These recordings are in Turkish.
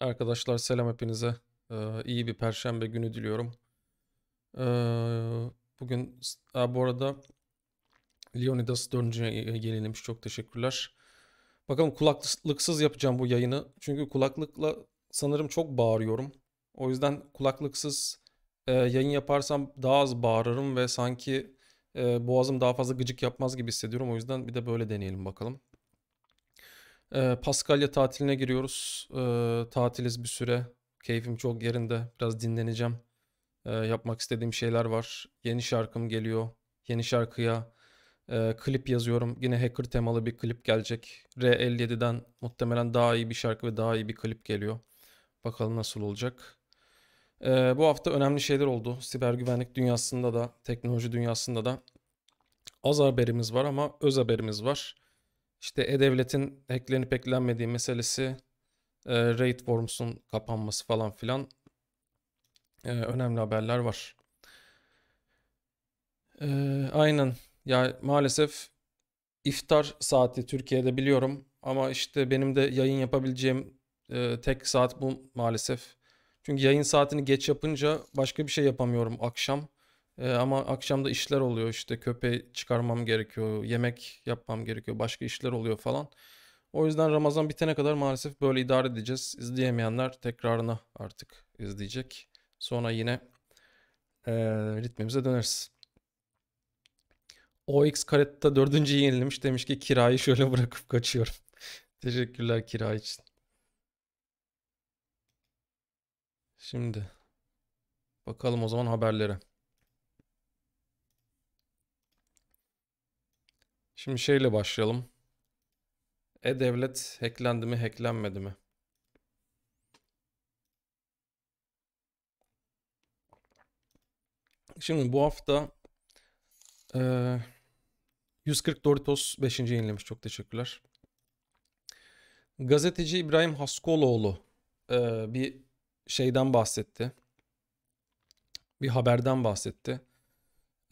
Arkadaşlar selam hepinize. Ee, iyi bir perşembe günü diliyorum. Ee, bugün ha, bu arada Leonidas Döncü'ye yenilmiş. Çok teşekkürler. Bakalım kulaklıksız yapacağım bu yayını. Çünkü kulaklıkla sanırım çok bağırıyorum. O yüzden kulaklıksız e, yayın yaparsam daha az bağırırım ve sanki e, boğazım daha fazla gıcık yapmaz gibi hissediyorum. O yüzden bir de böyle deneyelim bakalım. E, Paskalya tatiline giriyoruz. E, tatiliz bir süre. Keyfim çok yerinde. Biraz dinleneceğim. E, yapmak istediğim şeyler var. Yeni şarkım geliyor. Yeni şarkıya e, klip yazıyorum. Yine hacker temalı bir klip gelecek. R57'den muhtemelen daha iyi bir şarkı ve daha iyi bir klip geliyor. Bakalım nasıl olacak. E, bu hafta önemli şeyler oldu. Siber güvenlik dünyasında da, teknoloji dünyasında da az haberimiz var ama öz haberimiz var. İşte E-Devlet'in eklenip hacklenmediği meselesi, e, Raid Worms'un kapanması falan filan e, önemli haberler var. E, aynen. Ya maalesef iftar saati Türkiye'de biliyorum ama işte benim de yayın yapabileceğim e, tek saat bu maalesef. Çünkü yayın saatini geç yapınca başka bir şey yapamıyorum akşam. E, ama akşamda işler oluyor işte köpeği çıkarmam gerekiyor, yemek yapmam gerekiyor, başka işler oluyor falan. O yüzden Ramazan bitene kadar maalesef böyle idare edeceğiz. İzleyemeyenler tekrarına artık izleyecek. Sonra yine e, ritmimize döneriz. OX Karet'te dördüncü yenilmiş demiş ki kirayı şöyle bırakıp kaçıyorum. Teşekkürler kira için. Şimdi bakalım o zaman haberlere. Şimdi şeyle başlayalım. E-Devlet hacklendi mi hacklenmedi mi? Şimdi bu hafta e, 140 Doritos 5. yayınlamış. Çok teşekkürler. Gazeteci İbrahim Haskoloğlu e, bir şeyden bahsetti. Bir haberden bahsetti.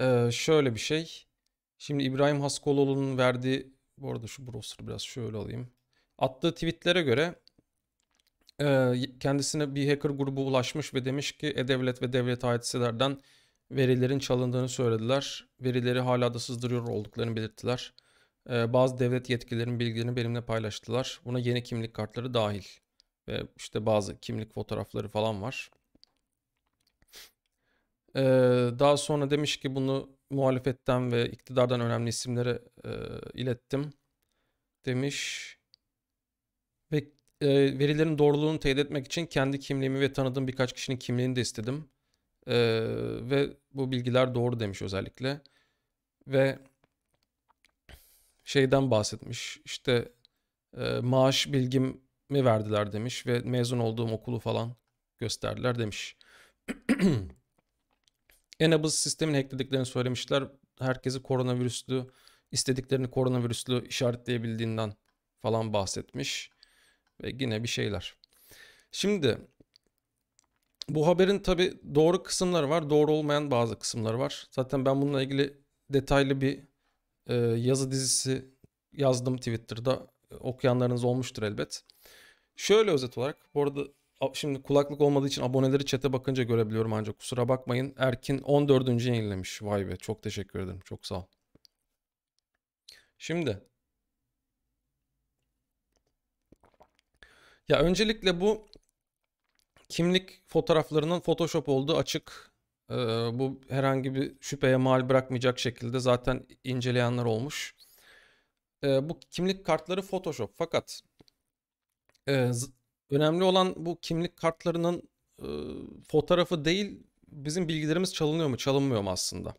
E, şöyle bir şey. Şimdi İbrahim Haskoloğlu'nun verdiği bu arada şu browser biraz şöyle alayım. Attığı tweetlere göre e, kendisine bir hacker grubu ulaşmış ve demiş ki e-devlet ve devlet ait hadislerden verilerin çalındığını söylediler. Verileri hala da sızdırıyor olduklarını belirttiler. E, bazı devlet yetkililerin bilgilerini benimle paylaştılar. Buna yeni kimlik kartları dahil. Ve işte bazı kimlik fotoğrafları falan var. Ee, daha sonra demiş ki bunu muhalefetten ve iktidardan önemli isimlere e, ilettim demiş. Ve e, verilerin doğruluğunu teyit etmek için kendi kimliğimi ve tanıdığım birkaç kişinin kimliğini de istedim. E, ve bu bilgiler doğru demiş özellikle. Ve şeyden bahsetmiş işte e, maaş bilgimi verdiler demiş ve mezun olduğum okulu falan gösterdiler demiş. Enable sistemin hacklediklerini söylemişler. Herkesi koronavirüslü, istediklerini koronavirüslü işaretleyebildiğinden falan bahsetmiş. Ve yine bir şeyler. Şimdi bu haberin tabi doğru kısımları var, doğru olmayan bazı kısımları var. Zaten ben bununla ilgili detaylı bir e, yazı dizisi yazdım Twitter'da. Okuyanlarınız olmuştur elbet. Şöyle özet olarak, bu arada Şimdi kulaklık olmadığı için aboneleri çete bakınca görebiliyorum ancak kusura bakmayın. Erkin 14. yayınlamış. Vay be çok teşekkür ederim. Çok sağ ol. Şimdi Ya öncelikle bu kimlik fotoğraflarının Photoshop olduğu açık. Ee, bu herhangi bir şüpheye mal bırakmayacak şekilde zaten inceleyenler olmuş. Ee, bu kimlik kartları Photoshop fakat e, Önemli olan bu kimlik kartlarının e, fotoğrafı değil bizim bilgilerimiz çalınıyor mu çalınmıyor mu aslında.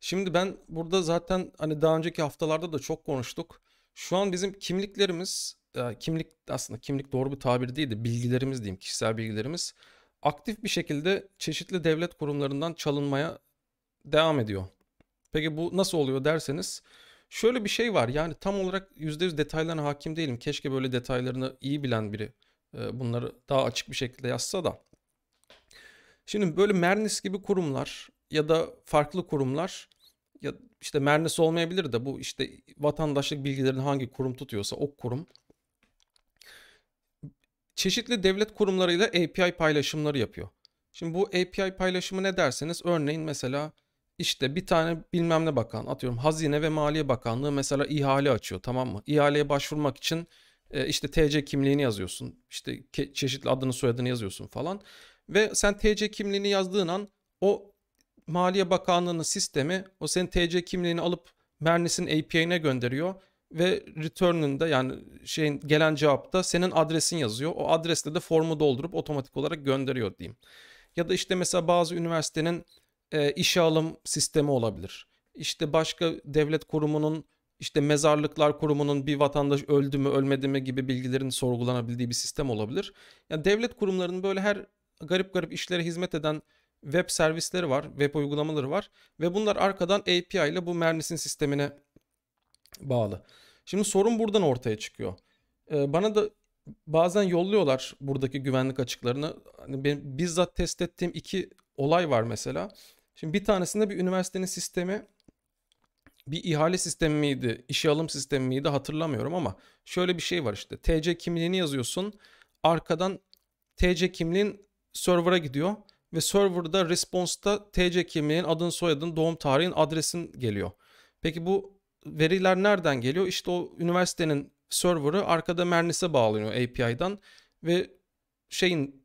Şimdi ben burada zaten hani daha önceki haftalarda da çok konuştuk. Şu an bizim kimliklerimiz e, kimlik aslında kimlik doğru bir tabir değil de bilgilerimiz diyeyim kişisel bilgilerimiz aktif bir şekilde çeşitli devlet kurumlarından çalınmaya devam ediyor. Peki bu nasıl oluyor derseniz şöyle bir şey var. Yani tam olarak %100 detaylarına hakim değilim. Keşke böyle detaylarını iyi bilen biri e, bunları daha açık bir şekilde yazsa da. Şimdi böyle Mernis gibi kurumlar ya da farklı kurumlar ya işte Mernis olmayabilir de bu işte vatandaşlık bilgilerini hangi kurum tutuyorsa o kurum çeşitli devlet kurumlarıyla API paylaşımları yapıyor. Şimdi bu API paylaşımı ne derseniz örneğin mesela işte bir tane bilmem ne bakan atıyorum Hazine ve Maliye Bakanlığı mesela ihale açıyor tamam mı? İhaleye başvurmak için e, işte TC kimliğini yazıyorsun. İşte çeşitli adını soyadını yazıyorsun falan. Ve sen TC kimliğini yazdığın an o Maliye Bakanlığı'nın sistemi o senin TC kimliğini alıp Mernis'in API'ne gönderiyor ve return'ünde yani şeyin gelen cevapta senin adresin yazıyor. O adresle de formu doldurup otomatik olarak gönderiyor diyeyim. Ya da işte mesela bazı üniversitenin e, işe alım sistemi olabilir. İşte başka devlet kurumunun işte mezarlıklar kurumunun bir vatandaş öldü mü ölmedi mi gibi bilgilerin sorgulanabildiği bir sistem olabilir. Yani devlet kurumlarının böyle her garip garip işlere hizmet eden web servisleri var, web uygulamaları var ve bunlar arkadan API ile bu Mernis'in sistemine bağlı. Şimdi sorun buradan ortaya çıkıyor. Ee, bana da bazen yolluyorlar buradaki güvenlik açıklarını. Hani benim bizzat test ettiğim iki olay var mesela. Şimdi bir tanesinde bir üniversitenin sistemi bir ihale sistemi miydi, işe alım sistemi miydi hatırlamıyorum ama şöyle bir şey var işte. TC kimliğini yazıyorsun. Arkadan TC kimliğin server'a gidiyor ve server'da response'ta TC kimliğin, adın, soyadın, doğum tarihin, adresin geliyor. Peki bu veriler nereden geliyor? İşte o üniversitenin server'ı arkada Mernis'e bağlanıyor API'dan ve şeyin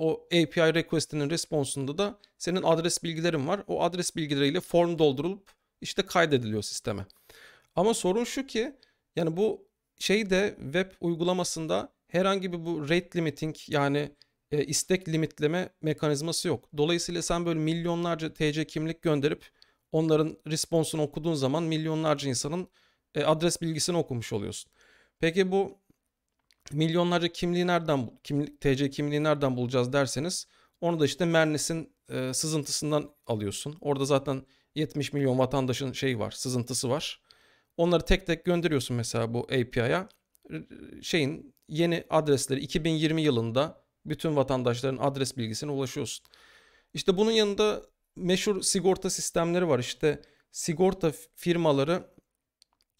o API request'inin responsunda da senin adres bilgilerin var. O adres bilgileriyle form doldurulup işte kaydediliyor sisteme. Ama sorun şu ki yani bu şeyde web uygulamasında herhangi bir bu rate limiting yani e, istek limitleme mekanizması yok. Dolayısıyla sen böyle milyonlarca TC kimlik gönderip onların responsunu okuduğun zaman milyonlarca insanın e, adres bilgisini okumuş oluyorsun. Peki bu milyonlarca kimliği nereden kimlik TC kimliği nereden bulacağız derseniz onu da işte Mernis'in e, sızıntısından alıyorsun. Orada zaten 70 milyon vatandaşın şey var, sızıntısı var. Onları tek tek gönderiyorsun mesela bu API'ya. Şeyin yeni adresleri 2020 yılında bütün vatandaşların adres bilgisine ulaşıyorsun. İşte bunun yanında meşhur sigorta sistemleri var. İşte sigorta firmaları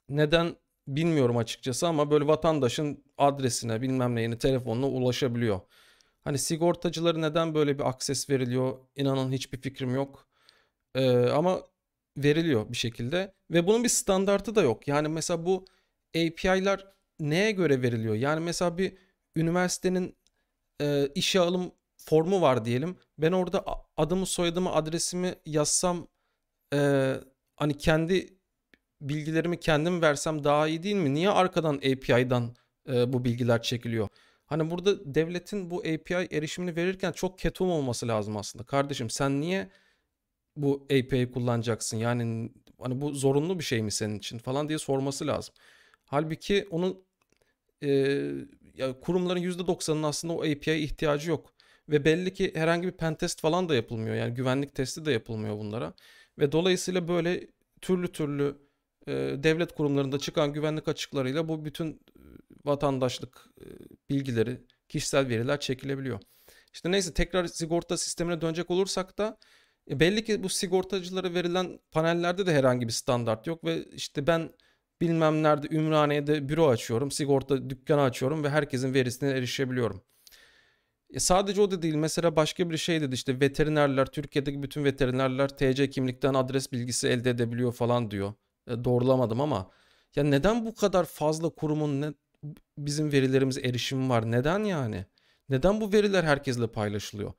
neden bilmiyorum açıkçası ama böyle vatandaşın adresine bilmem neyini telefonuna ulaşabiliyor. Hani sigortacıları neden böyle bir akses veriliyor inanın hiçbir fikrim yok. Ee, ama veriliyor bir şekilde ve bunun bir standartı da yok. Yani mesela bu API'lar neye göre veriliyor? Yani mesela bir üniversitenin e, işe alım formu var diyelim. Ben orada adımı soyadımı adresimi yazsam e, hani kendi bilgilerimi kendim versem daha iyi değil mi? Niye arkadan API'dan e, bu bilgiler çekiliyor? Hani burada devletin bu API erişimini verirken çok ketum olması lazım aslında. Kardeşim sen niye bu API kullanacaksın? Yani hani bu zorunlu bir şey mi senin için falan diye sorması lazım. Halbuki onun e, ya kurumların %90'ının aslında o API'ye ihtiyacı yok. Ve belli ki herhangi bir pentest falan da yapılmıyor. Yani güvenlik testi de yapılmıyor bunlara. Ve dolayısıyla böyle türlü türlü ee, devlet kurumlarında çıkan güvenlik açıklarıyla bu bütün e, vatandaşlık e, bilgileri, kişisel veriler çekilebiliyor. İşte neyse tekrar sigorta sistemine dönecek olursak da e, belli ki bu sigortacılara verilen panellerde de herhangi bir standart yok ve işte ben bilmem nerede Ümraniye'de büro açıyorum, sigorta dükkanı açıyorum ve herkesin verisine erişebiliyorum. E sadece o da değil mesela başka bir şey dedi işte veterinerler Türkiye'deki bütün veterinerler TC kimlikten adres bilgisi elde edebiliyor falan diyor. E, doğrulamadım ama ya neden bu kadar fazla kurumun ne, bizim verilerimiz erişim var? Neden yani? Neden bu veriler herkesle paylaşılıyor?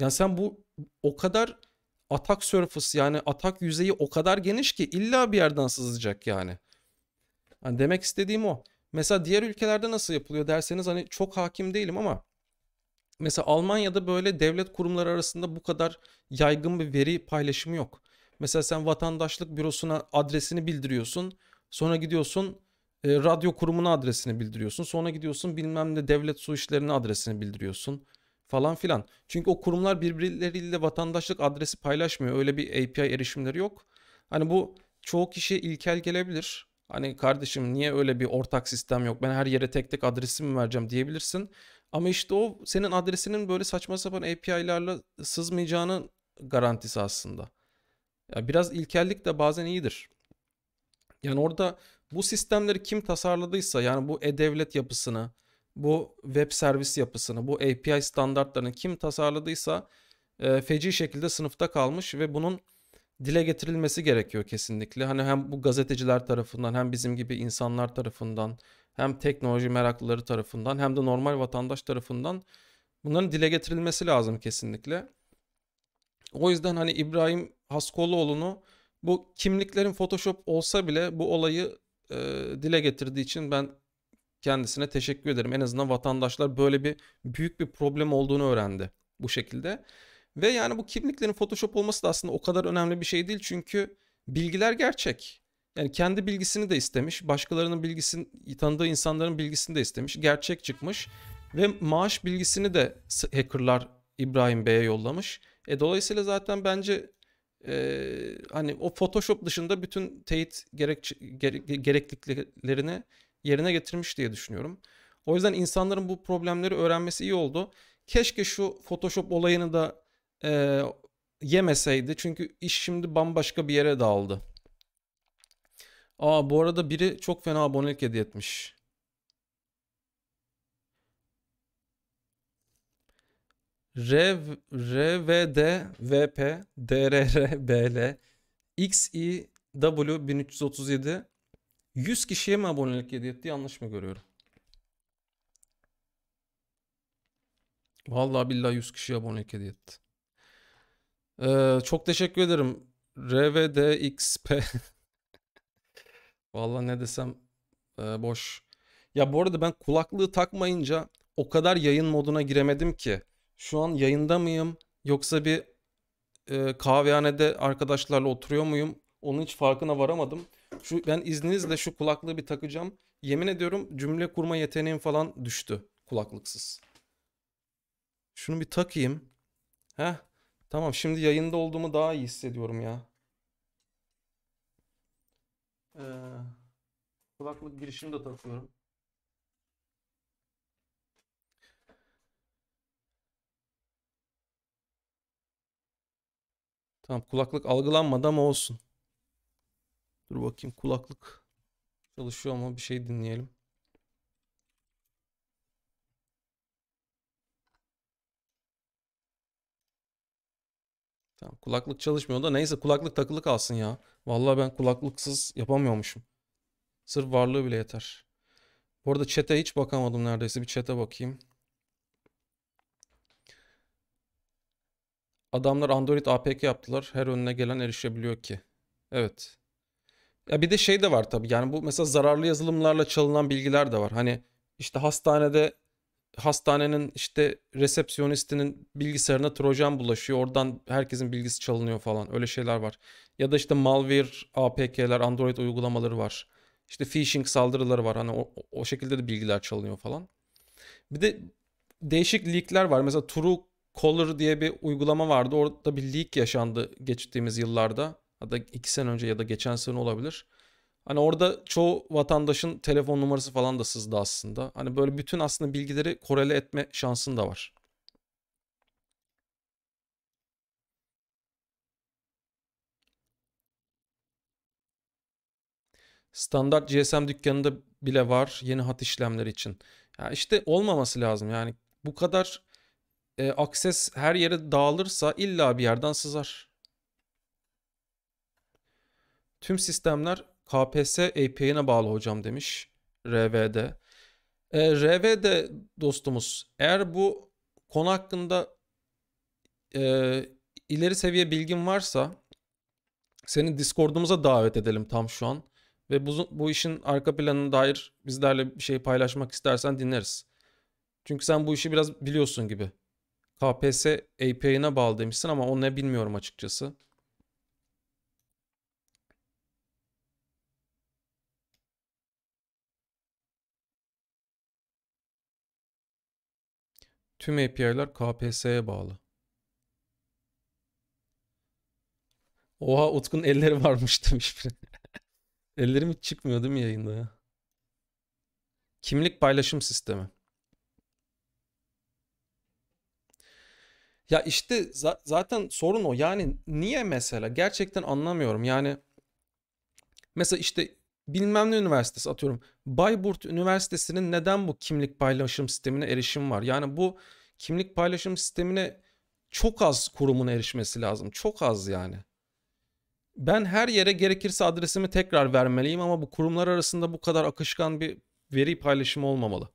Yani sen bu o kadar atak surface yani atak yüzeyi o kadar geniş ki illa bir yerden sızacak yani. yani demek istediğim o. Mesela diğer ülkelerde nasıl yapılıyor derseniz hani çok hakim değilim ama mesela Almanya'da böyle devlet kurumları arasında bu kadar yaygın bir veri paylaşımı yok. Mesela sen vatandaşlık bürosuna adresini bildiriyorsun. Sonra gidiyorsun e, radyo kurumuna adresini bildiriyorsun. Sonra gidiyorsun bilmem ne devlet su işlerine adresini bildiriyorsun falan filan. Çünkü o kurumlar birbirleriyle vatandaşlık adresi paylaşmıyor. Öyle bir API erişimleri yok. Hani bu çoğu kişi ilkel gelebilir. Hani kardeşim niye öyle bir ortak sistem yok? Ben her yere tek tek adresimi vereceğim diyebilirsin. Ama işte o senin adresinin böyle saçma sapan API'larla sızmayacağının garantisi aslında. Ya biraz ilkellik de bazen iyidir. Yani orada bu sistemleri kim tasarladıysa yani bu e-devlet yapısını, bu web servis yapısını, bu API standartlarını kim tasarladıysa e, feci şekilde sınıfta kalmış ve bunun dile getirilmesi gerekiyor kesinlikle. Hani hem bu gazeteciler tarafından hem bizim gibi insanlar tarafından hem teknoloji meraklıları tarafından hem de normal vatandaş tarafından bunların dile getirilmesi lazım kesinlikle. O yüzden hani İbrahim Haskoloğlu'nu bu kimliklerin Photoshop olsa bile bu olayı e, dile getirdiği için ben kendisine teşekkür ederim. En azından vatandaşlar böyle bir büyük bir problem olduğunu öğrendi bu şekilde. Ve yani bu kimliklerin Photoshop olması da aslında o kadar önemli bir şey değil çünkü bilgiler gerçek. Yani kendi bilgisini de istemiş, başkalarının bilgisini, tanıdığı insanların bilgisini de istemiş, gerçek çıkmış ve maaş bilgisini de hackerlar İbrahim Bey'e yollamış. E, dolayısıyla zaten bence e, hani o Photoshop dışında bütün teyit gerek, gere, gerekliliklerini yerine getirmiş diye düşünüyorum. O yüzden insanların bu problemleri öğrenmesi iyi oldu. Keşke şu Photoshop olayını da e, yemeseydi. Çünkü iş şimdi bambaşka bir yere dağıldı. Aa bu arada biri çok fena abonelik hediye etmiş. R, R, V, D, V, P, D, R, R, B, L, X, I, W 1337 100 kişiye mi abonelik hediye etti yanlış mı görüyorum? Vallahi billahi 100 kişiye abonelik hediye etti. Ee, çok teşekkür ederim. RVDXP Vallahi ne desem e, boş. Ya bu arada ben kulaklığı takmayınca o kadar yayın moduna giremedim ki şu an yayında mıyım yoksa bir e, kahvehanede arkadaşlarla oturuyor muyum? Onun hiç farkına varamadım. Şu ben izninizle şu kulaklığı bir takacağım. Yemin ediyorum cümle kurma yeteneğim falan düştü kulaklıksız. Şunu bir takayım. Heh. Tamam şimdi yayında olduğumu daha iyi hissediyorum ya. Ee, kulaklık girişini de takıyorum. Tamam kulaklık algılanmadı ama olsun. Dur bakayım kulaklık çalışıyor ama bir şey dinleyelim. Tamam, kulaklık çalışmıyor da neyse kulaklık takılı kalsın ya. Vallahi ben kulaklıksız yapamıyormuşum. Sırf varlığı bile yeter. Bu arada chat'e hiç bakamadım neredeyse. Bir chat'e bakayım. Adamlar Android APK yaptılar. Her önüne gelen erişebiliyor ki. Evet. Ya bir de şey de var tabii. Yani bu mesela zararlı yazılımlarla çalınan bilgiler de var. Hani işte hastanede hastanenin işte resepsiyonistinin bilgisayarına trojan bulaşıyor. Oradan herkesin bilgisi çalınıyor falan. Öyle şeyler var. Ya da işte malware APK'ler, Android uygulamaları var. İşte phishing saldırıları var. Hani o, o şekilde de bilgiler çalınıyor falan. Bir de değişik leak'ler var. Mesela True Color diye bir uygulama vardı. Orada bir leak yaşandı geçtiğimiz yıllarda. Hatta iki sene önce ya da geçen sene olabilir. Hani orada çoğu vatandaşın telefon numarası falan da sızdı aslında. Hani böyle bütün aslında bilgileri korele etme şansın da var. Standart GSM dükkanında bile var yeni hat işlemleri için. Ya işte olmaması lazım yani bu kadar e, akses her yere dağılırsa illa bir yerden sızar. Tüm sistemler KPS API'ne bağlı hocam demiş RVD. E, RVD dostumuz eğer bu konu hakkında e, ileri seviye bilgin varsa seni Discord'umuza davet edelim tam şu an. Ve bu, bu işin arka planına dair bizlerle bir şey paylaşmak istersen dinleriz. Çünkü sen bu işi biraz biliyorsun gibi. KPS API'ine bağlı demişsin ama onu ne bilmiyorum açıkçası. Tüm API'ler KPS'ye bağlı. Oha Utku'nun elleri varmış demiş biri. Ellerim hiç çıkmıyor değil mi yayında ya? Kimlik paylaşım sistemi. Ya işte za- zaten sorun o. Yani niye mesela gerçekten anlamıyorum. Yani mesela işte bilmem ne üniversitesi atıyorum. Bayburt Üniversitesi'nin neden bu kimlik paylaşım sistemine erişim var? Yani bu kimlik paylaşım sistemine çok az kurumun erişmesi lazım. Çok az yani. Ben her yere gerekirse adresimi tekrar vermeliyim ama bu kurumlar arasında bu kadar akışkan bir veri paylaşımı olmamalı.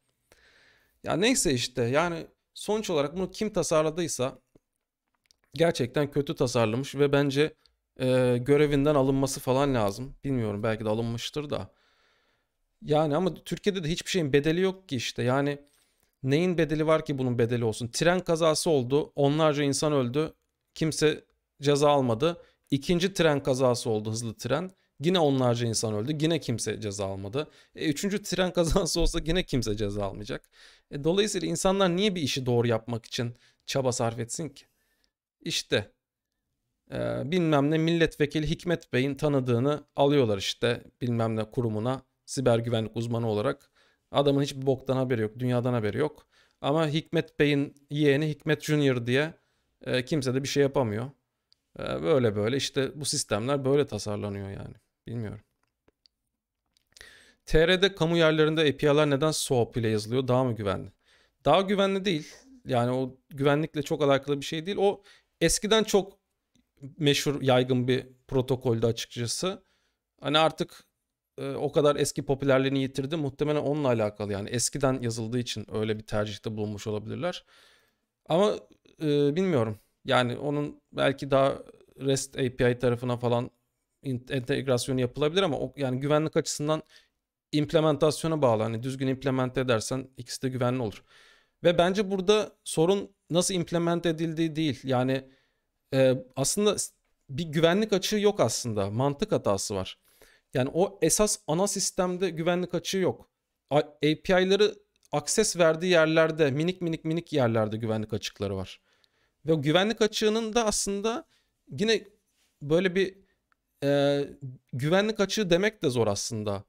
Ya neyse işte yani Sonuç olarak bunu kim tasarladıysa gerçekten kötü tasarlamış ve bence e, görevinden alınması falan lazım. Bilmiyorum belki de alınmıştır da. Yani ama Türkiye'de de hiçbir şeyin bedeli yok ki işte. Yani neyin bedeli var ki bunun bedeli olsun? Tren kazası oldu. Onlarca insan öldü. Kimse ceza almadı. İkinci tren kazası oldu hızlı tren. Yine onlarca insan öldü. Yine kimse ceza almadı. E, üçüncü tren kazası olsa yine kimse ceza almayacak. E, dolayısıyla insanlar niye bir işi doğru yapmak için çaba sarf etsin ki? İşte e, bilmem ne milletvekili Hikmet Bey'in tanıdığını alıyorlar işte bilmem ne kurumuna siber güvenlik uzmanı olarak. Adamın hiçbir boktan haberi yok. Dünyadan haberi yok. Ama Hikmet Bey'in yeğeni Hikmet Junior diye e, kimse de bir şey yapamıyor. E, böyle böyle işte bu sistemler böyle tasarlanıyor yani. Bilmiyorum. TR'de kamu yerlerinde e API'ler neden SOAP ile yazılıyor? Daha mı güvenli? Daha güvenli değil. Yani o güvenlikle çok alakalı bir şey değil. O eskiden çok meşhur yaygın bir protokoldü açıkçası. Hani artık e, o kadar eski popülerliğini yitirdi. Muhtemelen onunla alakalı yani eskiden yazıldığı için öyle bir tercihte bulunmuş olabilirler. Ama e, bilmiyorum. Yani onun belki daha REST API tarafına falan entegrasyonu yapılabilir ama o, yani güvenlik açısından implementasyona bağlı. Hani düzgün implement edersen ikisi de güvenli olur. Ve bence burada sorun nasıl implement edildiği değil. Yani e, aslında bir güvenlik açığı yok aslında. Mantık hatası var. Yani o esas ana sistemde güvenlik açığı yok. API'ları akses verdiği yerlerde minik minik minik yerlerde güvenlik açıkları var. Ve o güvenlik açığının da aslında yine böyle bir e, güvenlik açığı demek de zor aslında.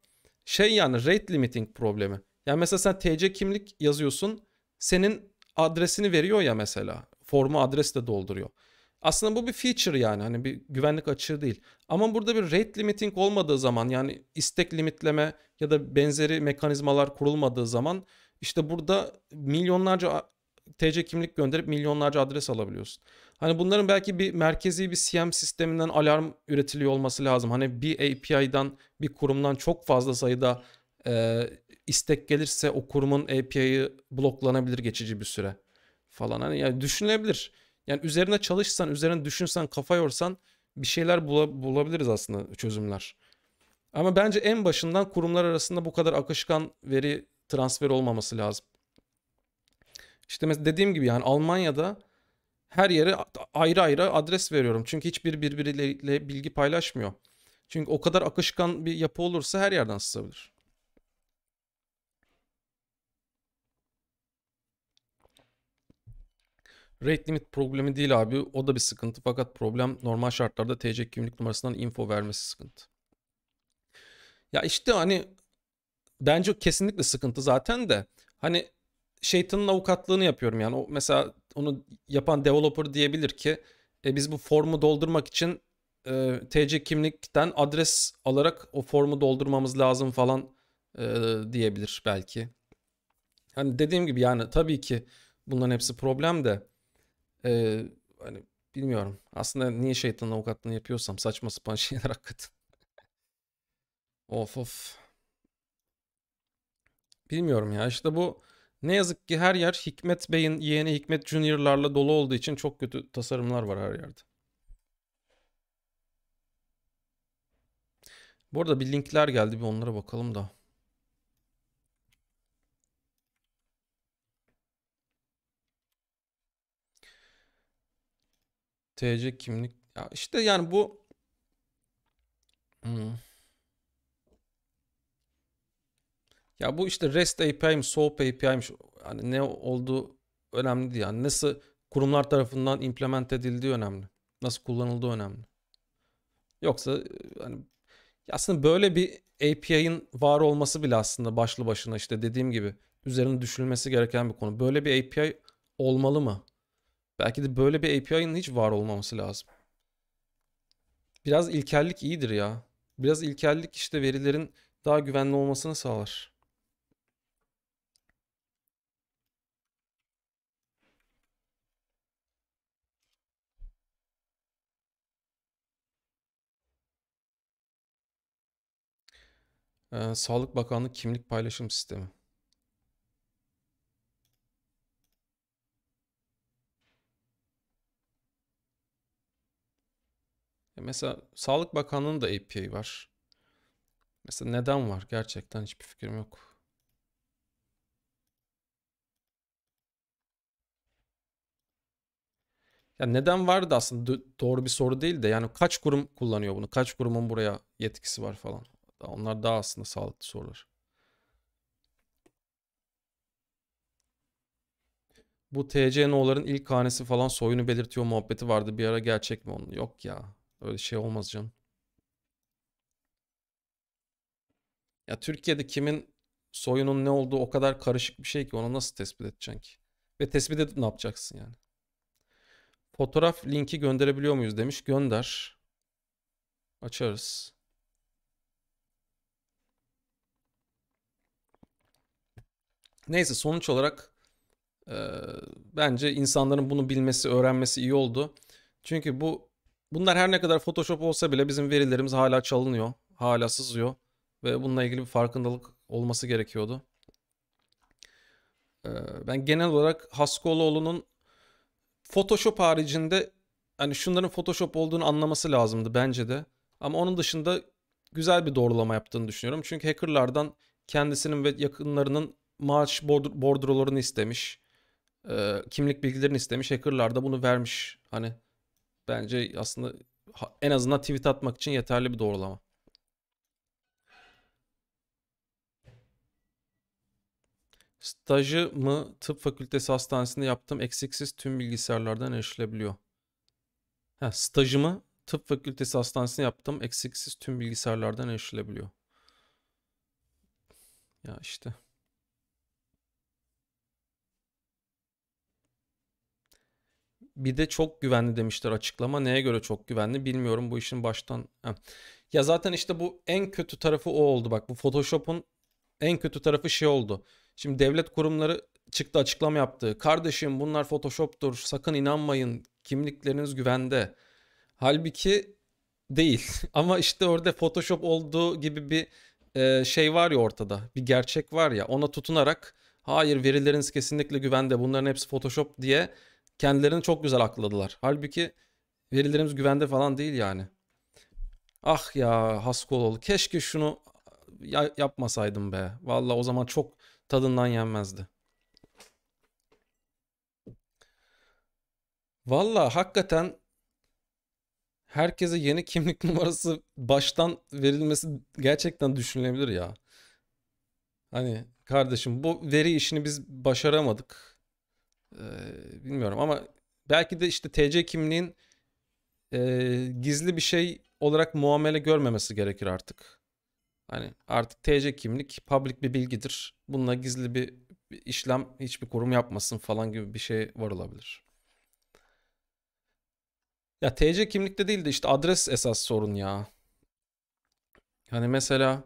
Şey yani rate limiting problemi. Yani mesela sen TC kimlik yazıyorsun. Senin adresini veriyor ya mesela. Formu adres de dolduruyor. Aslında bu bir feature yani hani bir güvenlik açığı değil. Ama burada bir rate limiting olmadığı zaman yani istek limitleme ya da benzeri mekanizmalar kurulmadığı zaman işte burada milyonlarca TC kimlik gönderip milyonlarca adres alabiliyorsun. Hani bunların belki bir merkezi bir CM sisteminden alarm üretiliyor olması lazım. Hani bir API'dan bir kurumdan çok fazla sayıda e, istek gelirse o kurumun API'yi bloklanabilir geçici bir süre falan. Hani yani düşünülebilir. Yani üzerine çalışsan, üzerine düşünsen, kafa yorsan bir şeyler bula, bulabiliriz aslında çözümler. Ama bence en başından kurumlar arasında bu kadar akışkan veri transferi olmaması lazım. İşte dediğim gibi yani Almanya'da her yere ayrı ayrı adres veriyorum. Çünkü hiçbir birbiriyle bilgi paylaşmıyor. Çünkü o kadar akışkan bir yapı olursa her yerden sızabilir. Rate limit problemi değil abi. O da bir sıkıntı fakat problem normal şartlarda TC kimlik numarasından info vermesi sıkıntı. Ya işte hani bence kesinlikle sıkıntı zaten de hani şeytanın avukatlığını yapıyorum yani. O mesela onu yapan developer diyebilir ki e, biz bu formu doldurmak için e, TC kimlikten adres alarak o formu doldurmamız lazım falan e, diyebilir belki. Hani dediğim gibi yani tabii ki bunların hepsi problem de e, hani bilmiyorum. Aslında niye şeytan avukatlığını yapıyorsam saçma sapan şeyler hakikaten. of of. Bilmiyorum ya işte bu ne yazık ki her yer Hikmet Bey'in yeğeni Hikmet Junior'larla dolu olduğu için çok kötü tasarımlar var her yerde. Bu arada bir linkler geldi bir onlara bakalım da. TC kimlik. Ya işte yani bu hmm. Ya bu işte REST API'miş, SOAP API'miş hani ne olduğu önemli değil. Yani nasıl kurumlar tarafından implement edildiği önemli. Nasıl kullanıldığı önemli. Yoksa e, hani aslında böyle bir API'nin var olması bile aslında başlı başına işte dediğim gibi üzerine düşünülmesi gereken bir konu. Böyle bir API olmalı mı? Belki de böyle bir API'nin hiç var olmaması lazım. Biraz ilkellik iyidir ya. Biraz ilkellik işte verilerin daha güvenli olmasını sağlar. Ee, Sağlık Bakanlığı kimlik paylaşım sistemi. E, mesela Sağlık Bakanlığı'nın da API var. Mesela neden var? Gerçekten hiçbir fikrim yok. Ya neden vardı aslında doğru bir soru değil de yani kaç kurum kullanıyor bunu? Kaç kurumun buraya yetkisi var falan. Onlar daha aslında sağlıklı sorular. Bu TC no'ların ilk hanesi falan soyunu belirtiyor muhabbeti vardı bir ara gerçek mi onun? Yok ya. Öyle şey olmaz canım. Ya Türkiye'de kimin soyunun ne olduğu o kadar karışık bir şey ki onu nasıl tespit edeceksin ki? Ve tespit edip ne yapacaksın yani? Fotoğraf linki gönderebiliyor muyuz demiş. Gönder. Açarız. Neyse sonuç olarak e, bence insanların bunu bilmesi, öğrenmesi iyi oldu. Çünkü bu bunlar her ne kadar Photoshop olsa bile bizim verilerimiz hala çalınıyor, hala sızıyor ve bununla ilgili bir farkındalık olması gerekiyordu. E, ben genel olarak Haskoloğlu'nun Photoshop haricinde hani şunların Photoshop olduğunu anlaması lazımdı bence de. Ama onun dışında güzel bir doğrulama yaptığını düşünüyorum. Çünkü hackerlardan kendisinin ve yakınlarının maaş bordrolarını istemiş. E, kimlik bilgilerini istemiş. Hackerlar da bunu vermiş. Hani bence aslında en azından tweet atmak için yeterli bir doğrulama. Stajı mı tıp fakültesi hastanesinde yaptım eksiksiz tüm bilgisayarlardan erişilebiliyor. Ha, stajımı tıp fakültesi hastanesinde yaptım eksiksiz tüm bilgisayarlardan erişilebiliyor. Ya işte. bir de çok güvenli demişler açıklama. Neye göre çok güvenli bilmiyorum bu işin baştan. Ya zaten işte bu en kötü tarafı o oldu bak. Bu Photoshop'un en kötü tarafı şey oldu. Şimdi devlet kurumları çıktı açıklama yaptı. Kardeşim bunlar Photoshop'tur sakın inanmayın kimlikleriniz güvende. Halbuki değil ama işte orada Photoshop olduğu gibi bir e, şey var ya ortada bir gerçek var ya ona tutunarak hayır verileriniz kesinlikle güvende bunların hepsi Photoshop diye kendilerini çok güzel akladılar. Halbuki verilerimiz güvende falan değil yani. Ah ya Haskoloğlu keşke şunu ya yapmasaydım be. Valla o zaman çok tadından yenmezdi. Valla hakikaten herkese yeni kimlik numarası baştan verilmesi gerçekten düşünülebilir ya. Hani kardeşim bu veri işini biz başaramadık. Ee, bilmiyorum ama belki de işte TC kimliğin e, gizli bir şey olarak muamele görmemesi gerekir artık. Hani artık TC kimlik public bir bilgidir. Bununla gizli bir, bir işlem hiçbir kurum yapmasın falan gibi bir şey var olabilir. Ya TC kimlikte değil de işte adres esas sorun ya. Hani mesela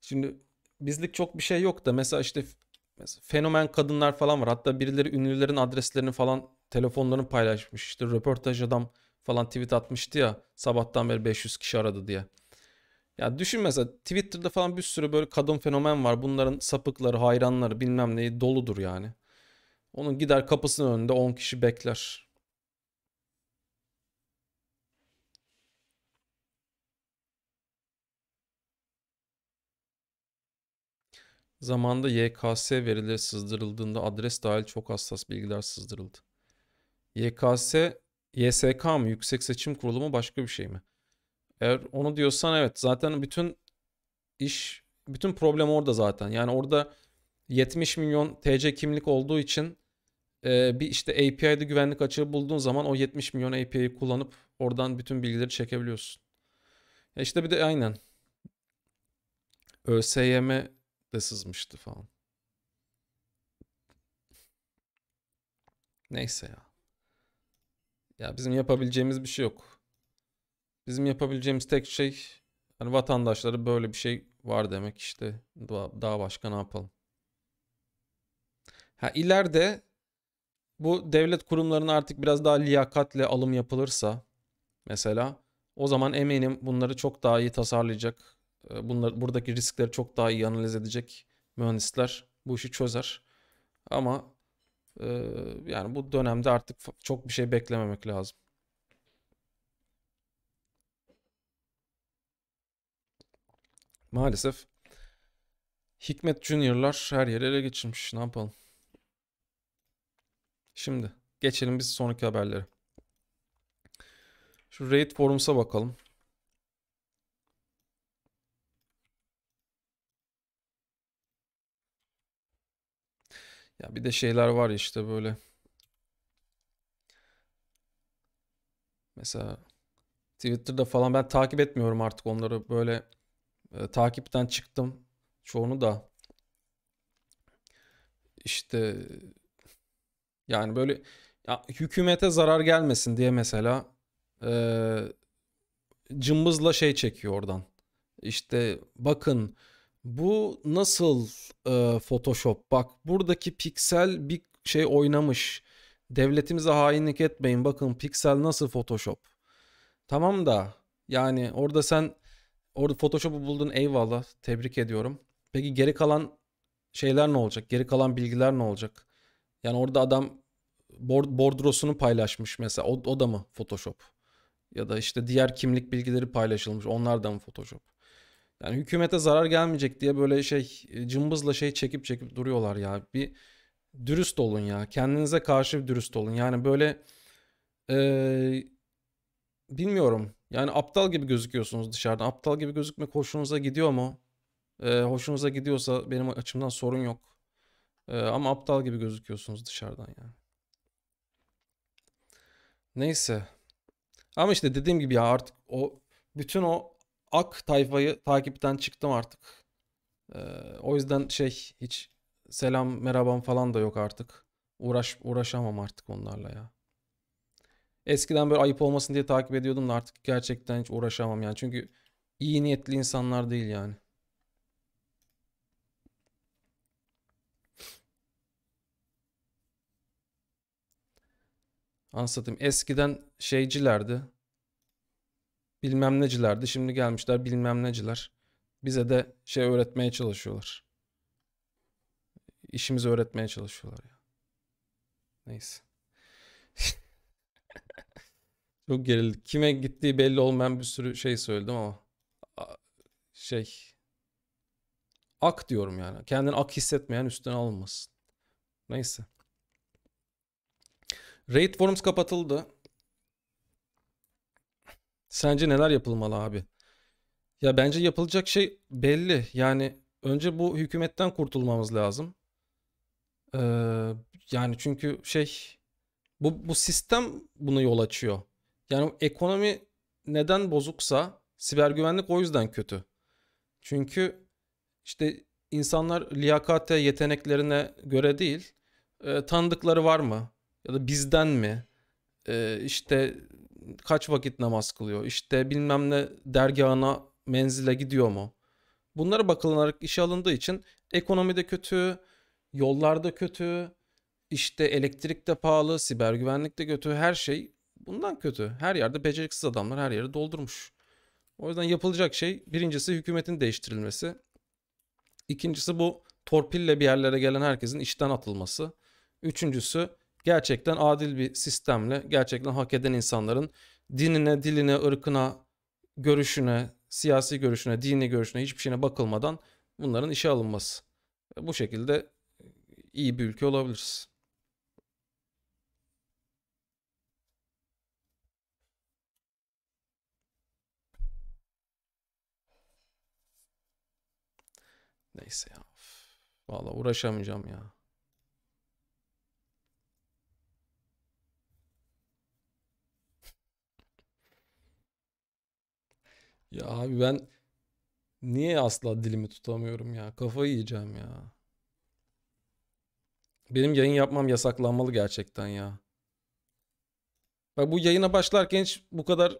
şimdi bizlik çok bir şey yok da mesela işte Mesela fenomen kadınlar falan var. Hatta birileri ünlülerin adreslerini falan telefonlarını paylaşmış. İşte röportaj adam falan tweet atmıştı ya sabahtan beri 500 kişi aradı diye. Ya düşün mesela Twitter'da falan bir sürü böyle kadın fenomen var. Bunların sapıkları, hayranları bilmem neyi doludur yani. Onun gider kapısının önünde 10 kişi bekler. Zamanda YKS verileri sızdırıldığında adres dahil çok hassas bilgiler sızdırıldı. YKS, YSK mı? Yüksek Seçim Kurulu mu? Başka bir şey mi? Eğer onu diyorsan evet. Zaten bütün iş, bütün problem orada zaten. Yani orada 70 milyon TC kimlik olduğu için e, bir işte API'de güvenlik açığı bulduğun zaman o 70 milyon API'yi kullanıp oradan bütün bilgileri çekebiliyorsun. Ya e, işte bir de aynen. ÖSYM de sızmıştı falan. Neyse ya. Ya bizim yapabileceğimiz bir şey yok. Bizim yapabileceğimiz tek şey yani vatandaşları böyle bir şey var demek işte daha başka ne yapalım. Ha ileride bu devlet kurumlarına artık biraz daha liyakatle alım yapılırsa mesela o zaman eminim bunları çok daha iyi tasarlayacak ee, bunlar buradaki riskleri çok daha iyi analiz edecek mühendisler bu işi çözer. Ama e, yani bu dönemde artık çok bir şey beklememek lazım. Maalesef Hikmet Junior'lar her yere ele geçirmiş. Ne yapalım? Şimdi geçelim biz sonraki haberlere. Şu Raid Forums'a bakalım. Ya bir de şeyler var işte böyle. Mesela Twitter'da falan ben takip etmiyorum artık onları böyle e, takipten çıktım çoğunu da işte yani böyle ya, hükümete zarar gelmesin diye mesela e, cımbızla şey çekiyor oradan işte bakın bu nasıl e, Photoshop? Bak buradaki piksel bir şey oynamış. Devletimize hainlik etmeyin. Bakın piksel nasıl Photoshop. Tamam da yani orada sen orada Photoshop'u buldun eyvallah. Tebrik ediyorum. Peki geri kalan şeyler ne olacak? Geri kalan bilgiler ne olacak? Yani orada adam bord bordrosunu paylaşmış mesela. O, o da mı Photoshop? Ya da işte diğer kimlik bilgileri paylaşılmış. Onlar da mı Photoshop? Yani hükümete zarar gelmeyecek diye böyle şey e, cımbızla şey çekip çekip duruyorlar ya. Bir dürüst olun ya. Kendinize karşı dürüst olun. Yani böyle ee, bilmiyorum. Yani aptal gibi gözüküyorsunuz dışarıdan. Aptal gibi gözükme hoşunuza gidiyor mu? E, hoşunuza gidiyorsa benim açımdan sorun yok. E, ama aptal gibi gözüküyorsunuz dışarıdan yani. Neyse. Ama işte dediğim gibi ya artık o bütün o ak tayfayı takipten çıktım artık. Ee, o yüzden şey hiç selam merhabam falan da yok artık. Uğraş uğraşamam artık onlarla ya. Eskiden böyle ayıp olmasın diye takip ediyordum da artık gerçekten hiç uğraşamam yani. Çünkü iyi niyetli insanlar değil yani. Anlatayım. Eskiden şeycilerdi bilmem necilerdi. Şimdi gelmişler bilmem neciler. Bize de şey öğretmeye çalışıyorlar. İşimizi öğretmeye çalışıyorlar ya. Neyse. Çok gerildik. Kime gittiği belli olmayan bir sürü şey söyledim ama şey ak diyorum yani. Kendini ak hissetmeyen üstüne alınmasın. Neyse. Raid Forums kapatıldı. Sence neler yapılmalı abi? Ya bence yapılacak şey belli. Yani önce bu hükümetten kurtulmamız lazım. Ee, yani çünkü şey bu, bu sistem bunu yol açıyor. Yani ekonomi neden bozuksa siber güvenlik o yüzden kötü. Çünkü işte insanlar liyakate yeteneklerine göre değil e, tanıdıkları var mı ya da bizden mi e, işte kaç vakit namaz kılıyor? İşte bilmem ne dergahına, menzile gidiyor mu? Bunlara bakılarak işe alındığı için ekonomide kötü, yollarda kötü, işte elektrik de pahalı, siber güvenlik de kötü, her şey bundan kötü. Her yerde beceriksiz adamlar her yeri doldurmuş. O yüzden yapılacak şey birincisi hükümetin değiştirilmesi. İkincisi bu torpille bir yerlere gelen herkesin işten atılması. Üçüncüsü gerçekten adil bir sistemle gerçekten hak eden insanların dinine, diline, ırkına, görüşüne, siyasi görüşüne, dini görüşüne hiçbir şeyine bakılmadan bunların işe alınması. Bu şekilde e, iyi bir ülke olabiliriz. Neyse ya. Valla uğraşamayacağım ya. Ya abi ben niye asla dilimi tutamıyorum ya? Kafayı yiyeceğim ya. Benim yayın yapmam yasaklanmalı gerçekten ya. Bak bu yayına başlarken hiç bu kadar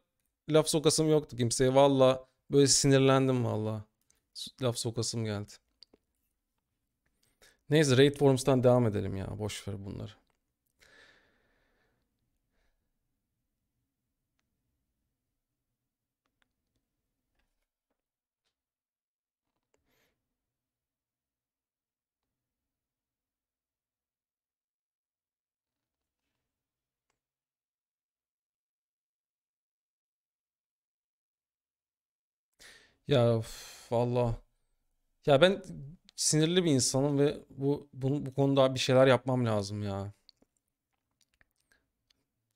laf sokasım yoktu kimseye. Valla böyle sinirlendim valla. Laf sokasım geldi. Neyse Raid Forms'tan devam edelim ya. Boş ver bunları. Ya of, valla. Ya ben sinirli bir insanım ve bu, bunu, bu konuda bir şeyler yapmam lazım ya.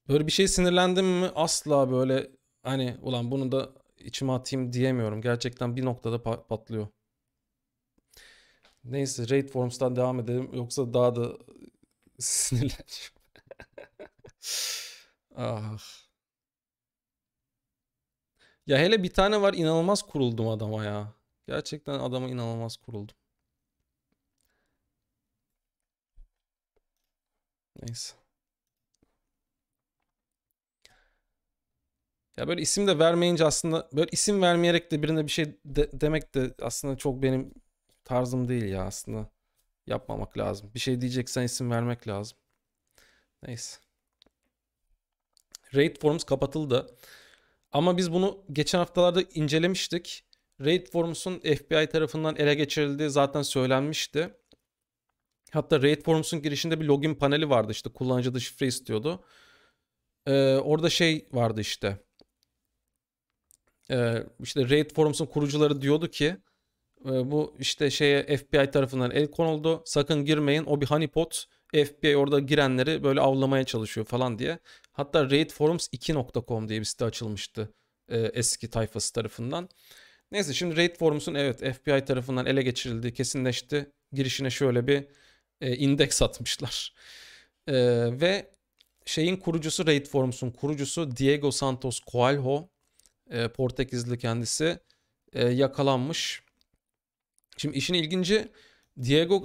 Böyle bir şey sinirlendim mi asla böyle hani ulan bunu da içime atayım diyemiyorum. Gerçekten bir noktada patlıyor. Neyse Raid Forms'tan devam edelim yoksa daha da sinirleneceğim. ah. Ya hele bir tane var inanılmaz kuruldum adama ya. Gerçekten adama inanılmaz kuruldum. Neyse. Ya böyle isim de vermeyince aslında böyle isim vermeyerek de birine bir şey de, demek de aslında çok benim tarzım değil ya aslında. Yapmamak lazım. Bir şey diyeceksen isim vermek lazım. Neyse. Raid forums kapatıldı. Ama biz bunu geçen haftalarda incelemiştik. Raid Forms'un FBI tarafından ele geçirildiği zaten söylenmişti. Hatta Raid Forms'un girişinde bir login paneli vardı işte kullanıcı da şifre istiyordu. Ee, orada şey vardı işte. Ee, işte Raid Forms'un kurucuları diyordu ki ee, bu işte şeye FBI tarafından el konuldu. Sakın girmeyin. O bir honeypot. FBI orada girenleri böyle avlamaya çalışıyor falan diye. Hatta raidforums2.com diye bir site açılmıştı e, eski tayfası tarafından. Neyse şimdi Raid evet FBI tarafından ele geçirildi, kesinleşti. Girişine şöyle bir e, indeks atmışlar. E, ve şeyin kurucusu Raid kurucusu Diego Santos Coelho e, Portekizli kendisi e, yakalanmış. Şimdi işin ilginci Diego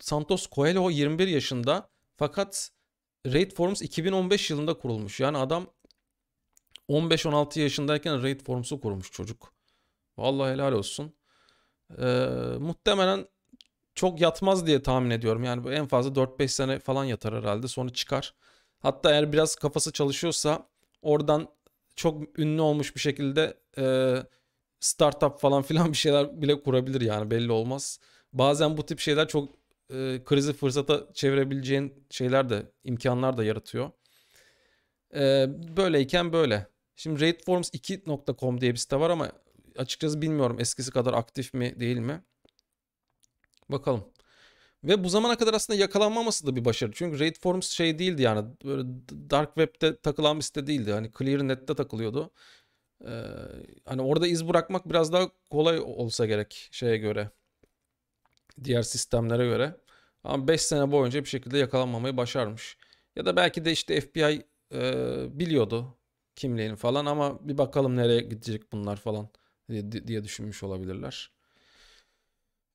Santos Coelho 21 yaşında fakat Raid Forms 2015 yılında kurulmuş. Yani adam 15-16 yaşındayken Raid Forms'u kurmuş çocuk. Vallahi helal olsun. Ee, muhtemelen çok yatmaz diye tahmin ediyorum. Yani en fazla 4-5 sene falan yatar herhalde. Sonra çıkar. Hatta eğer biraz kafası çalışıyorsa oradan çok ünlü olmuş bir şekilde e, startup falan filan bir şeyler bile kurabilir yani belli olmaz bazen bu tip şeyler çok e, krizi fırsata çevirebileceğin şeyler de imkanlar da yaratıyor. E, böyleyken böyle. Şimdi rateforms2.com diye bir site var ama açıkçası bilmiyorum eskisi kadar aktif mi değil mi. Bakalım. Ve bu zamana kadar aslında yakalanmaması da bir başarı. Çünkü Rateforms şey değildi yani. Böyle dark web'te takılan bir site değildi. Hani ClearNet'te takılıyordu. Ee, hani orada iz bırakmak biraz daha kolay olsa gerek şeye göre. Diğer sistemlere göre. Ama 5 sene boyunca bir şekilde yakalanmamayı başarmış. Ya da belki de işte FBI e, biliyordu kimliğini falan ama bir bakalım nereye gidecek bunlar falan diye, düşünmüş olabilirler.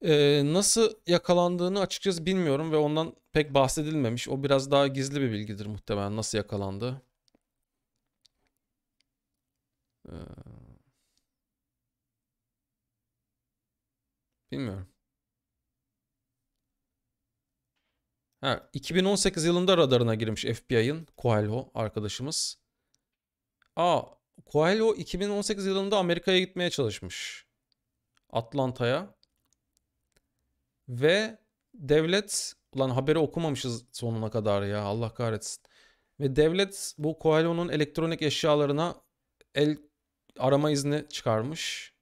E, nasıl yakalandığını açıkçası bilmiyorum ve ondan pek bahsedilmemiş. O biraz daha gizli bir bilgidir muhtemelen nasıl yakalandı. E, bilmiyorum. Ha, 2018 yılında radarına girmiş FBI'ın Coelho arkadaşımız. Aa, Coelho 2018 yılında Amerika'ya gitmeye çalışmış. Atlanta'ya. Ve devlet, ulan haberi okumamışız sonuna kadar ya Allah kahretsin. Ve devlet bu Coelho'nun elektronik eşyalarına el arama izni çıkarmış.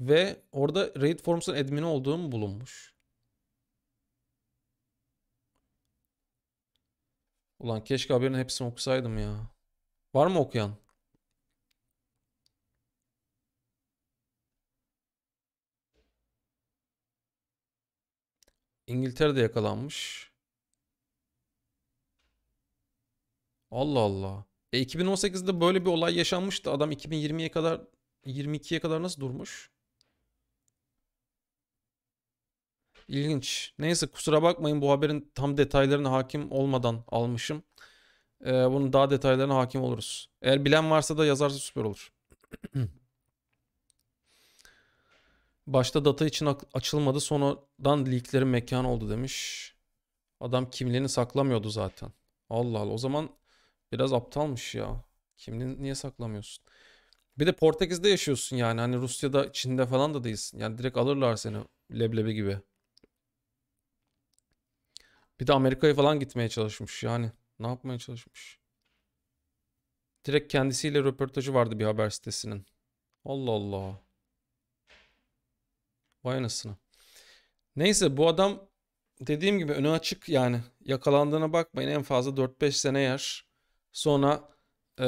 Ve orada Raid Forms'un admini olduğum bulunmuş. Ulan keşke haberin hepsini okusaydım ya. Var mı okuyan? İngiltere'de yakalanmış. Allah Allah. E 2018'de böyle bir olay yaşanmıştı. Adam 2020'ye kadar 22'ye kadar nasıl durmuş? İlginç. Neyse kusura bakmayın bu haberin tam detaylarına hakim olmadan almışım. Ee, bunun daha detaylarına hakim oluruz. Eğer bilen varsa da yazarsa süper olur. Başta data için açılmadı sonradan leaklerin mekanı oldu demiş. Adam kimliğini saklamıyordu zaten. Allah Allah o zaman biraz aptalmış ya. Kimliğini niye saklamıyorsun? Bir de Portekiz'de yaşıyorsun yani. Hani Rusya'da, Çin'de falan da değilsin. Yani direkt alırlar seni leblebi gibi. Bir de Amerika'ya falan gitmeye çalışmış yani. Ne yapmaya çalışmış? Direkt kendisiyle röportajı vardı bir haber sitesinin. Allah Allah. Vay anasını. Neyse bu adam dediğim gibi önü açık yani. Yakalandığına bakmayın en fazla 4-5 sene yer. Sonra e,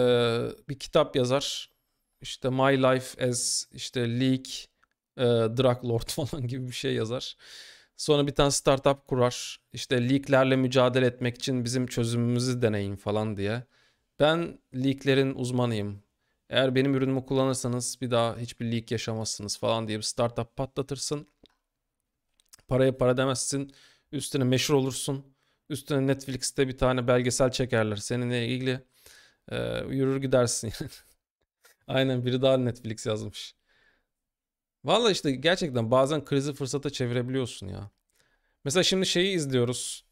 bir kitap yazar. İşte My Life as işte Leak, e, Drug Lord falan gibi bir şey yazar. Sonra bir tane startup kurar. İşte leaklerle mücadele etmek için bizim çözümümüzü deneyin falan diye. Ben leaklerin uzmanıyım. Eğer benim ürünümü kullanırsanız bir daha hiçbir leak yaşamazsınız falan diye bir startup patlatırsın. Paraya para demezsin. Üstüne meşhur olursun. Üstüne Netflix'te bir tane belgesel çekerler seninle ilgili. Ee, yürür gidersin Aynen biri daha Netflix yazmış. Valla işte gerçekten bazen krizi fırsata çevirebiliyorsun ya. Mesela şimdi şeyi izliyoruz.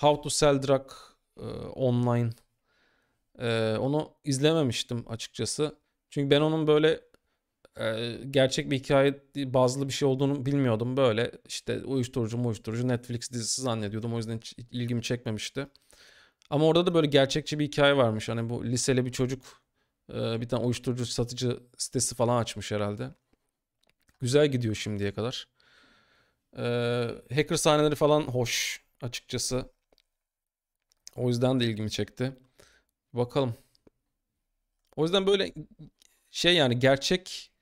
How to Sell Drug e, online. E, onu izlememiştim açıkçası. Çünkü ben onun böyle e, gerçek bir hikaye bazlı bir şey olduğunu bilmiyordum. Böyle işte uyuşturucu uyuşturucu Netflix dizisi zannediyordum. O yüzden hiç ilgimi çekmemişti. Ama orada da böyle gerçekçi bir hikaye varmış. Hani bu liseli bir çocuk e, bir tane uyuşturucu satıcı sitesi falan açmış herhalde. Güzel gidiyor şimdiye kadar. Ee, hacker sahneleri falan hoş açıkçası. O yüzden de ilgimi çekti. Bakalım. O yüzden böyle şey yani gerçek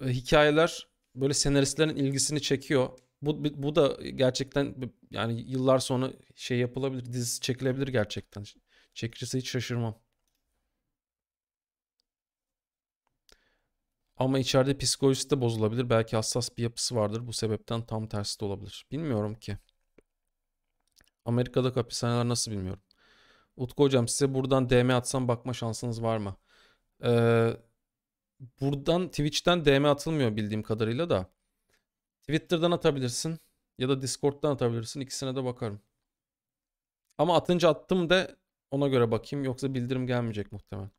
e, hikayeler böyle senaristlerin ilgisini çekiyor. Bu, bu da gerçekten yani yıllar sonra şey yapılabilir, dizisi çekilebilir gerçekten. Çekirse hiç şaşırmam. Ama içeride psikolojisi de bozulabilir. Belki hassas bir yapısı vardır. Bu sebepten tam tersi de olabilir. Bilmiyorum ki. Amerika'da hapishaneler nasıl bilmiyorum. Utku hocam size buradan DM atsam bakma şansınız var mı? Ee, buradan Twitch'ten DM atılmıyor bildiğim kadarıyla da. Twitter'dan atabilirsin ya da Discord'dan atabilirsin. İkisine de bakarım. Ama atınca attım de ona göre bakayım yoksa bildirim gelmeyecek muhtemelen.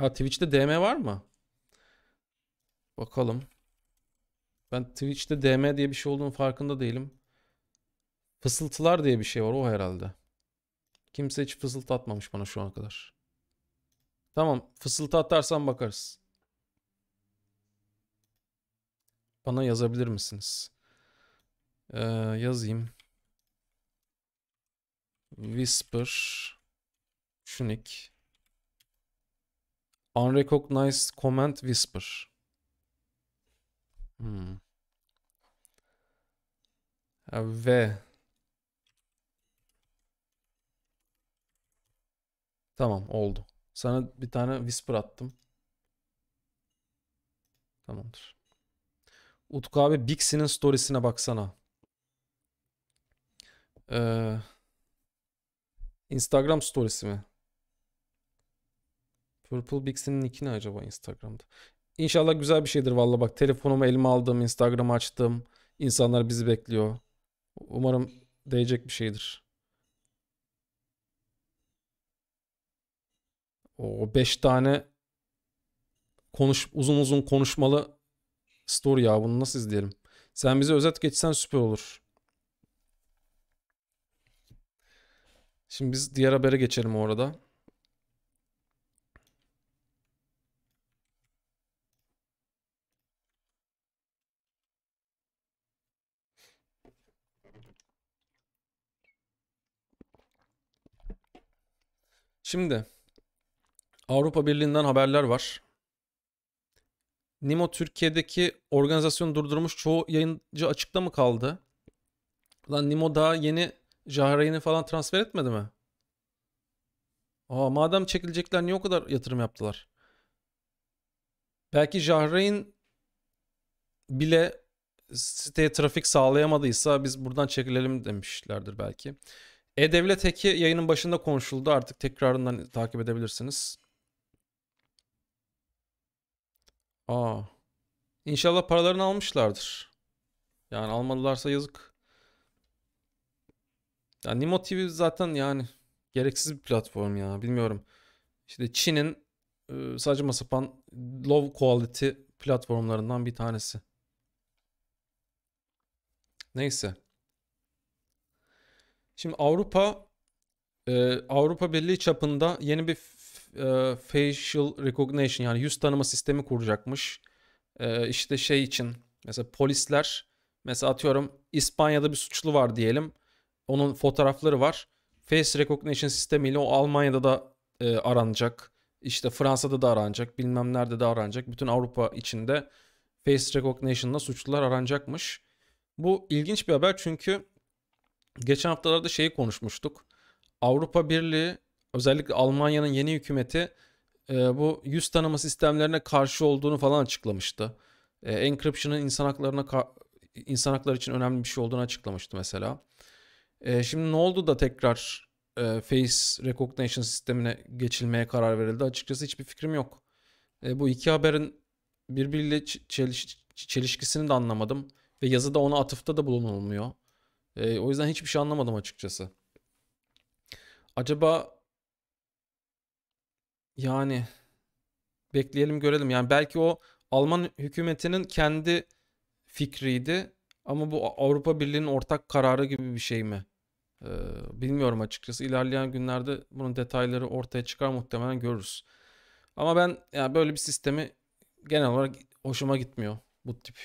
Ha Twitch'te DM var mı? Bakalım. Ben Twitch'te DM diye bir şey olduğunu farkında değilim. Fısıltılar diye bir şey var o herhalde. Kimse hiç fısıltı atmamış bana şu ana kadar. Tamam fısıltı atarsan bakarız. Bana yazabilir misiniz? Ee, yazayım. Whisper Şunik Unrecognized command whisper. Hmm. Ve Tamam oldu. Sana bir tane whisper attım. Tamamdır. Utku abi Bixi'nin storiesine baksana. Ee, Instagram storiesi mi? Purple Bix'in nick'i ne acaba Instagram'da? İnşallah güzel bir şeydir valla bak telefonumu elime aldım, Instagram'ı açtım. İnsanlar bizi bekliyor. Umarım değecek bir şeydir. O 5 tane konuş uzun uzun konuşmalı story ya bunu nasıl izleyelim? Sen bize özet geçsen süper olur. Şimdi biz diğer habere geçelim orada. Şimdi Avrupa Birliği'nden haberler var. Nimo Türkiye'deki organizasyonu durdurmuş çoğu yayıncı açıkta mı kaldı? Lan Nimo daha yeni Jahreyn'i falan transfer etmedi mi? Aa madem çekilecekler niye o kadar yatırım yaptılar? Belki Jahreyn bile siteye trafik sağlayamadıysa biz buradan çekilelim demişlerdir belki. E-Devlet Hack'i yayının başında konuşuldu. Artık tekrarından takip edebilirsiniz. Aa. İnşallah paralarını almışlardır. Yani almadılarsa yazık. Ya Nimo TV zaten yani gereksiz bir platform ya bilmiyorum. İşte Çin'in sadece saçma sapan low quality platformlarından bir tanesi. Neyse. Şimdi Avrupa e, Avrupa Birliği çapında yeni bir e, facial recognition yani yüz tanıma sistemi kuracakmış. E, işte şey için mesela polisler mesela atıyorum İspanya'da bir suçlu var diyelim. Onun fotoğrafları var. Face recognition sistemiyle o Almanya'da da e, aranacak. İşte Fransa'da da aranacak. Bilmem nerede de aranacak. Bütün Avrupa içinde face recognition'la suçlular aranacakmış. Bu ilginç bir haber çünkü geçen haftalarda şeyi konuşmuştuk. Avrupa Birliği özellikle Almanya'nın yeni hükümeti e, bu yüz tanıma sistemlerine karşı olduğunu falan açıklamıştı. E, encryption'ın insan haklarına insan hakları için önemli bir şey olduğunu açıklamıştı mesela. E, şimdi ne oldu da tekrar e, face recognition sistemine geçilmeye karar verildi? Açıkçası hiçbir fikrim yok. E, bu iki haberin birbiriyle çeliş, çelişkisini de anlamadım ve yazıda ona atıfta da bulunulmuyor. E, o yüzden hiçbir şey anlamadım açıkçası. Acaba yani bekleyelim görelim. Yani belki o Alman hükümetinin kendi fikriydi ama bu Avrupa Birliği'nin ortak kararı gibi bir şey mi? Ee, bilmiyorum açıkçası. İlerleyen günlerde bunun detayları ortaya çıkar muhtemelen görürüz. Ama ben yani böyle bir sistemi genel olarak hoşuma gitmiyor bu tip.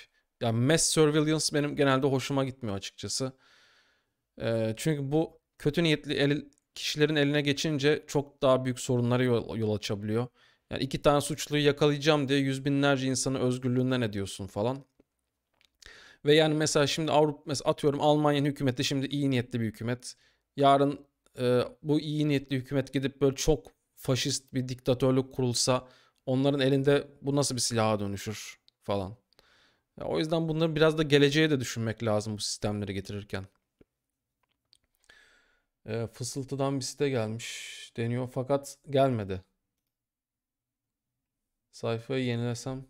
Yani mass surveillance benim genelde hoşuma gitmiyor açıkçası. E, çünkü bu kötü niyetli el, kişilerin eline geçince çok daha büyük sorunlara yol, yol açabiliyor. Yani iki tane suçluyu yakalayacağım diye yüz binlerce insanı özgürlüğünden ediyorsun falan. Ve yani mesela şimdi Avrupa mesela atıyorum Almanya'nın hükümeti şimdi iyi niyetli bir hükümet. Yarın e, bu iyi niyetli hükümet gidip böyle çok faşist bir diktatörlük kurulsa onların elinde bu nasıl bir silaha dönüşür falan. Ya o yüzden bunları biraz da geleceğe de düşünmek lazım bu sistemleri getirirken. E, fısıltıdan bir site gelmiş deniyor fakat gelmedi. Sayfayı yenilesem.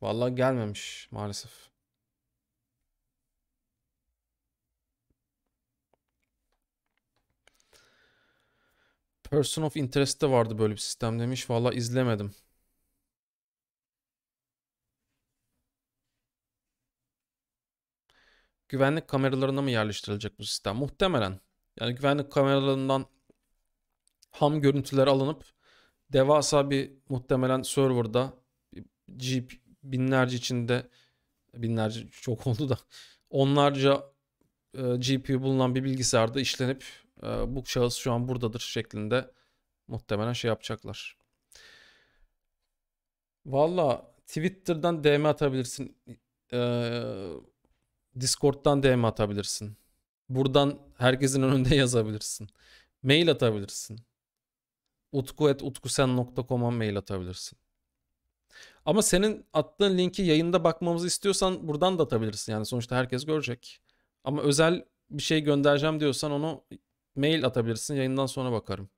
Vallahi gelmemiş maalesef. Person of Interest'te vardı böyle bir sistem demiş. vallahi izlemedim. güvenlik kameralarına mı yerleştirilecek bu sistem? Muhtemelen. Yani güvenlik kameralarından ham görüntüler alınıp devasa bir muhtemelen serverda Jeep binlerce içinde binlerce çok oldu da onlarca e, GPU bulunan bir bilgisayarda işlenip e, bu şahıs şu an buradadır şeklinde muhtemelen şey yapacaklar. Valla Twitter'dan DM atabilirsin. Eee Discord'dan DM atabilirsin. Buradan herkesin önünde yazabilirsin. Mail atabilirsin. utku.utkusen.com'a mail atabilirsin. Ama senin attığın linki yayında bakmamızı istiyorsan buradan da atabilirsin. Yani sonuçta herkes görecek. Ama özel bir şey göndereceğim diyorsan onu mail atabilirsin. Yayından sonra bakarım.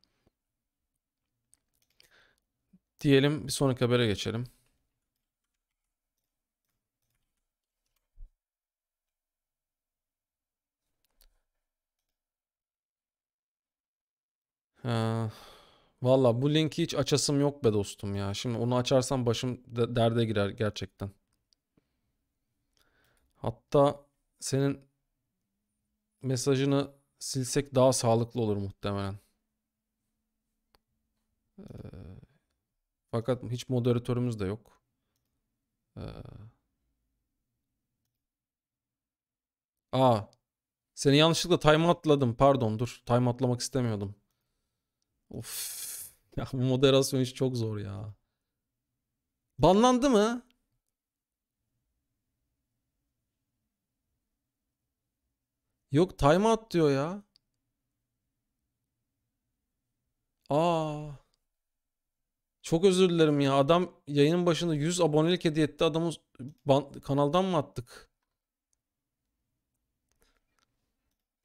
Diyelim bir sonraki habere geçelim. Valla bu linki hiç açasım yok be dostum ya. Şimdi onu açarsam başım derde girer gerçekten. Hatta senin mesajını silsek daha sağlıklı olur muhtemelen. Ee, fakat hiç moderatörümüz de yok. Ee, aa, seni yanlışlıkla time atladım. Pardon dur time atlamak istemiyordum. Of. Ya bu moderasyon işi çok zor ya. Banlandı mı? Yok timeout diyor ya. Aa. Çok özür dilerim ya. Adam yayının başında 100 abonelik hediye etti. Adamı kanaldan mı attık?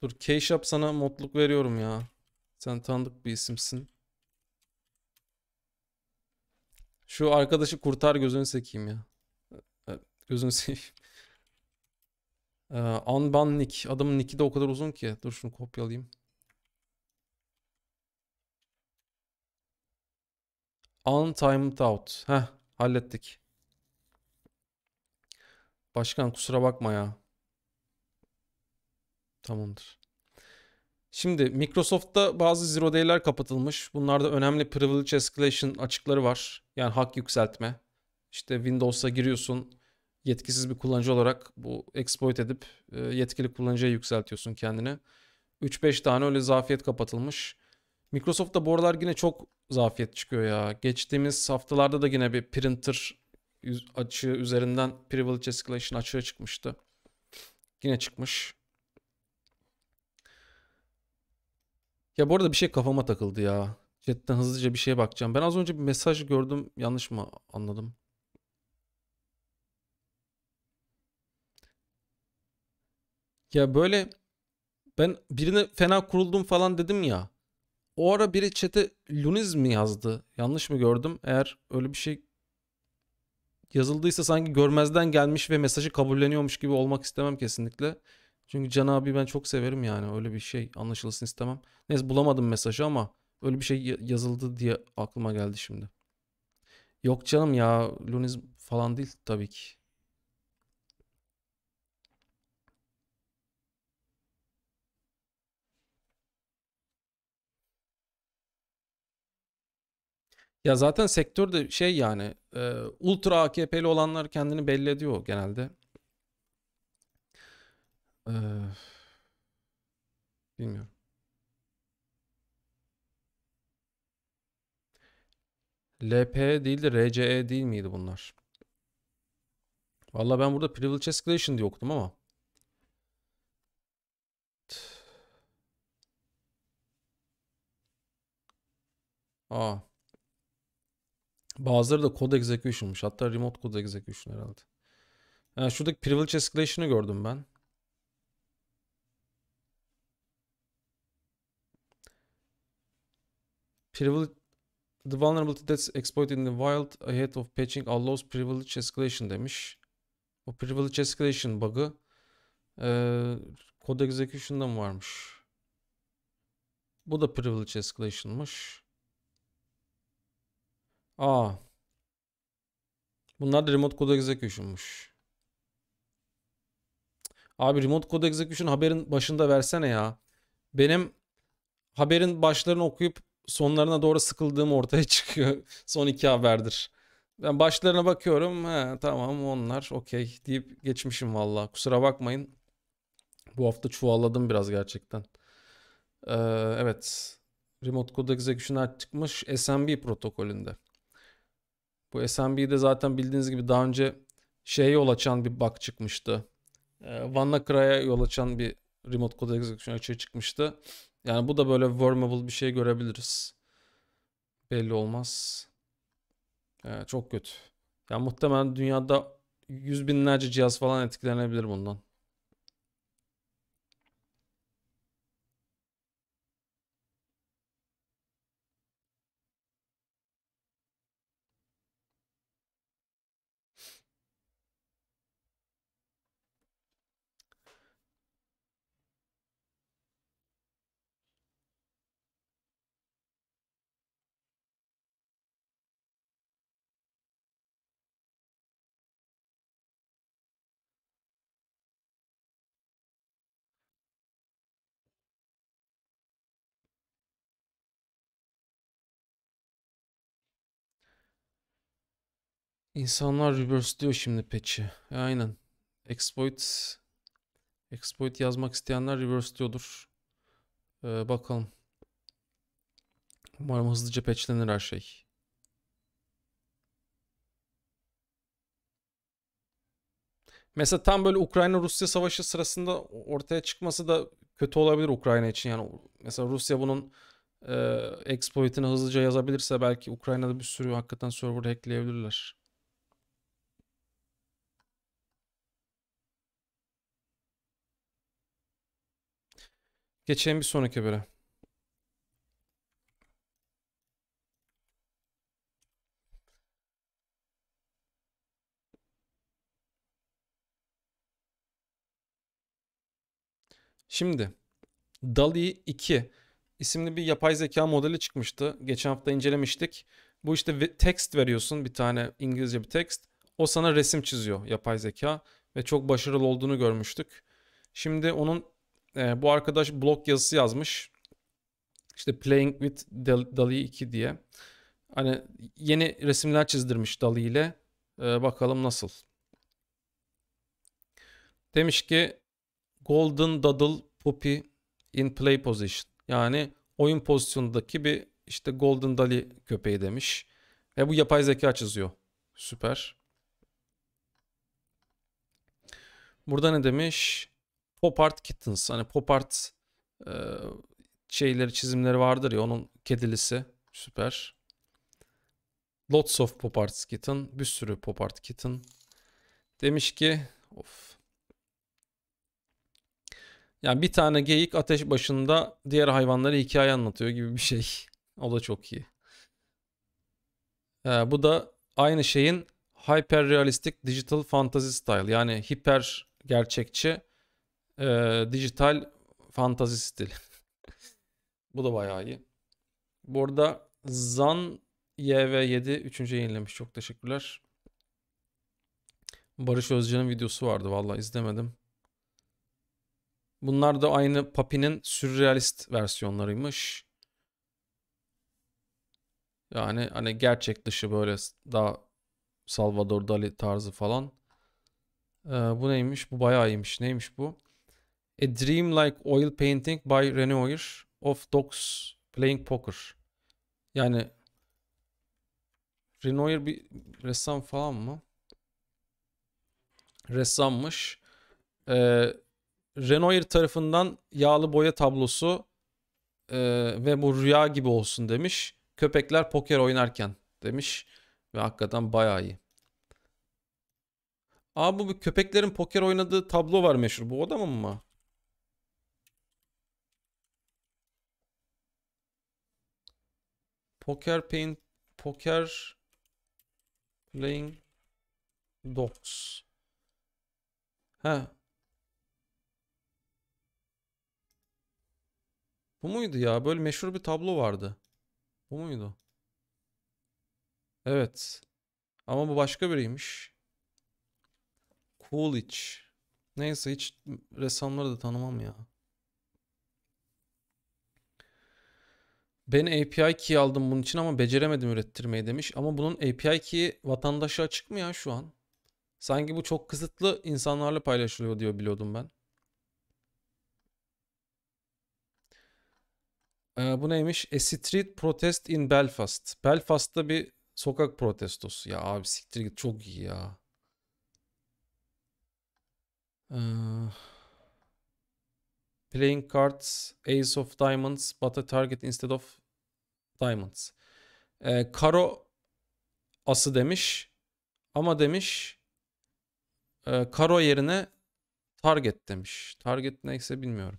Dur k sana modluk veriyorum ya. Sen tanıdık bir isimsin. Şu arkadaşı kurtar gözünü sekeyim ya. Ee, gözünü seveyim. Ee, Anban Nick. Adamın nick'i de o kadar uzun ki. Dur şunu kopyalayayım. Untimed out. Heh hallettik. Başkan kusura bakma ya. Tamamdır. Şimdi Microsoft'ta bazı zero day'ler kapatılmış. Bunlarda önemli privilege escalation açıkları var. Yani hak yükseltme. İşte Windows'a giriyorsun. Yetkisiz bir kullanıcı olarak bu exploit edip e, yetkili kullanıcıya yükseltiyorsun kendini. 3-5 tane öyle zafiyet kapatılmış. Microsoft'ta bu aralar yine çok zafiyet çıkıyor ya. Geçtiğimiz haftalarda da yine bir printer açığı üzerinden privilege escalation açığı çıkmıştı. Yine çıkmış. Ya bu arada bir şey kafama takıldı ya. Chatten hızlıca bir şeye bakacağım. Ben az önce bir mesaj gördüm. Yanlış mı anladım? Ya böyle ben birine fena kuruldum falan dedim ya. O ara biri çete Luniz mi yazdı? Yanlış mı gördüm? Eğer öyle bir şey yazıldıysa sanki görmezden gelmiş ve mesajı kabulleniyormuş gibi olmak istemem kesinlikle. Çünkü Can abi ben çok severim yani öyle bir şey anlaşılsın istemem. Neyse bulamadım mesajı ama öyle bir şey yazıldı diye aklıma geldi şimdi. Yok canım ya Luniz falan değil tabii ki. Ya zaten sektörde şey yani e, ultra AKP'li olanlar kendini belli ediyor genelde. Ee, bilmiyorum. LP değil de RCE değil miydi bunlar? Vallahi ben burada privilege escalation diye okudum ama. Aa. Bazıları da code execution'mış. Hatta remote code execution herhalde. Yani şuradaki privilege escalation'ı gördüm ben. Privilege The vulnerability that's exploited in the wild ahead of patching allows privilege escalation demiş. O privilege escalation bug'ı e, code mı varmış. Bu da privilege escalation'mış. Aa. Bunlar da remote code execution'muş. Abi remote code execution haberin başında versene ya. Benim haberin başlarını okuyup sonlarına doğru sıkıldığım ortaya çıkıyor. Son iki haberdir. Ben başlarına bakıyorum. He, tamam onlar okey deyip geçmişim valla. Kusura bakmayın. Bu hafta çuvalladım biraz gerçekten. Ee, evet. Remote Code Execution çıkmış SMB protokolünde. Bu SMB'de zaten bildiğiniz gibi daha önce şeye yol açan bir bug çıkmıştı. Ee, WannaCry'a yol açan bir remote code execution açığa çıkmıştı. Yani bu da böyle vulnerable bir şey görebiliriz. Belli olmaz. Ee, çok kötü. Yani muhtemelen dünyada yüz binlerce cihaz falan etkilenebilir bundan. İnsanlar reverse diyor şimdi patch'i. E, aynen. Exploit exploit yazmak isteyenler reverse diyordur. E, bakalım. Umarım hızlıca patchlenir her şey. Mesela tam böyle Ukrayna-Rusya savaşı sırasında ortaya çıkması da kötü olabilir Ukrayna için. Yani mesela Rusya bunun e, exploit'ini hızlıca yazabilirse belki Ukrayna'da bir sürü hakikaten server hackleyebilirler. Geçelim bir sonraki böyle. Şimdi DALI 2 isimli bir yapay zeka modeli çıkmıştı. Geçen hafta incelemiştik. Bu işte text veriyorsun bir tane İngilizce bir text. O sana resim çiziyor yapay zeka ve çok başarılı olduğunu görmüştük. Şimdi onun e, bu arkadaş blog yazısı yazmış. İşte Playing with Dal Dali 2 diye. Hani yeni resimler çizdirmiş Dali ile. E, bakalım nasıl. Demiş ki Golden Doodle Puppy in play position. Yani oyun pozisyonundaki bir işte Golden Dali köpeği demiş. Ve bu yapay zeka çiziyor. Süper. Burada ne demiş? Pop Art Kittens. Hani Pop Art e, şeyleri çizimleri vardır ya onun kedilisi. Süper. Lots of Pop Art Kitten. Bir sürü Pop Art Kitten. Demiş ki of. Yani bir tane geyik ateş başında diğer hayvanları hikaye anlatıyor gibi bir şey. O da çok iyi. Ee, bu da aynı şeyin hyper realistic digital fantasy style yani hiper gerçekçi ee, dijital fantazi stili. Bu da bayağı iyi. Bu arada Zan YV7 3. yayınlamış. Çok teşekkürler. Barış Özcan'ın videosu vardı. Vallahi izlemedim. Bunlar da aynı Papi'nin sürrealist versiyonlarıymış. Yani hani gerçek dışı böyle daha Salvador Dali tarzı falan. Ee, bu neymiş? Bu bayağı iyiymiş. Neymiş bu? A Dream Like Oil Painting by Renoir of Dogs Playing Poker. Yani Renoir bir ressam falan mı? Ressammış. Ee, Renoir tarafından yağlı boya tablosu e, ve bu rüya gibi olsun demiş. Köpekler poker oynarken demiş. Ve hakikaten bayağı iyi. Aa bu bir köpeklerin poker oynadığı tablo var meşhur. Bu adam mı mı? Poker Paint Poker Playing Dogs. Ha. Bu muydu ya? Böyle meşhur bir tablo vardı. Bu muydu? Evet. Ama bu başka biriymiş. Coolidge. Neyse hiç ressamları da tanımam ya. Ben API key aldım bunun için ama beceremedim ürettirmeyi demiş. Ama bunun API key vatandaşa açık mı ya şu an? Sanki bu çok kısıtlı insanlarla paylaşılıyor diyor biliyordum ben. Ee, bu neymiş? A street protest in Belfast. Belfast'ta bir sokak protestosu. Ya abi siktir git çok iyi ya. Ee... Playing cards, ace of diamonds but a target instead of diamonds. Ee, karo ası demiş ama demiş e, karo yerine target demiş. Target neyse bilmiyorum.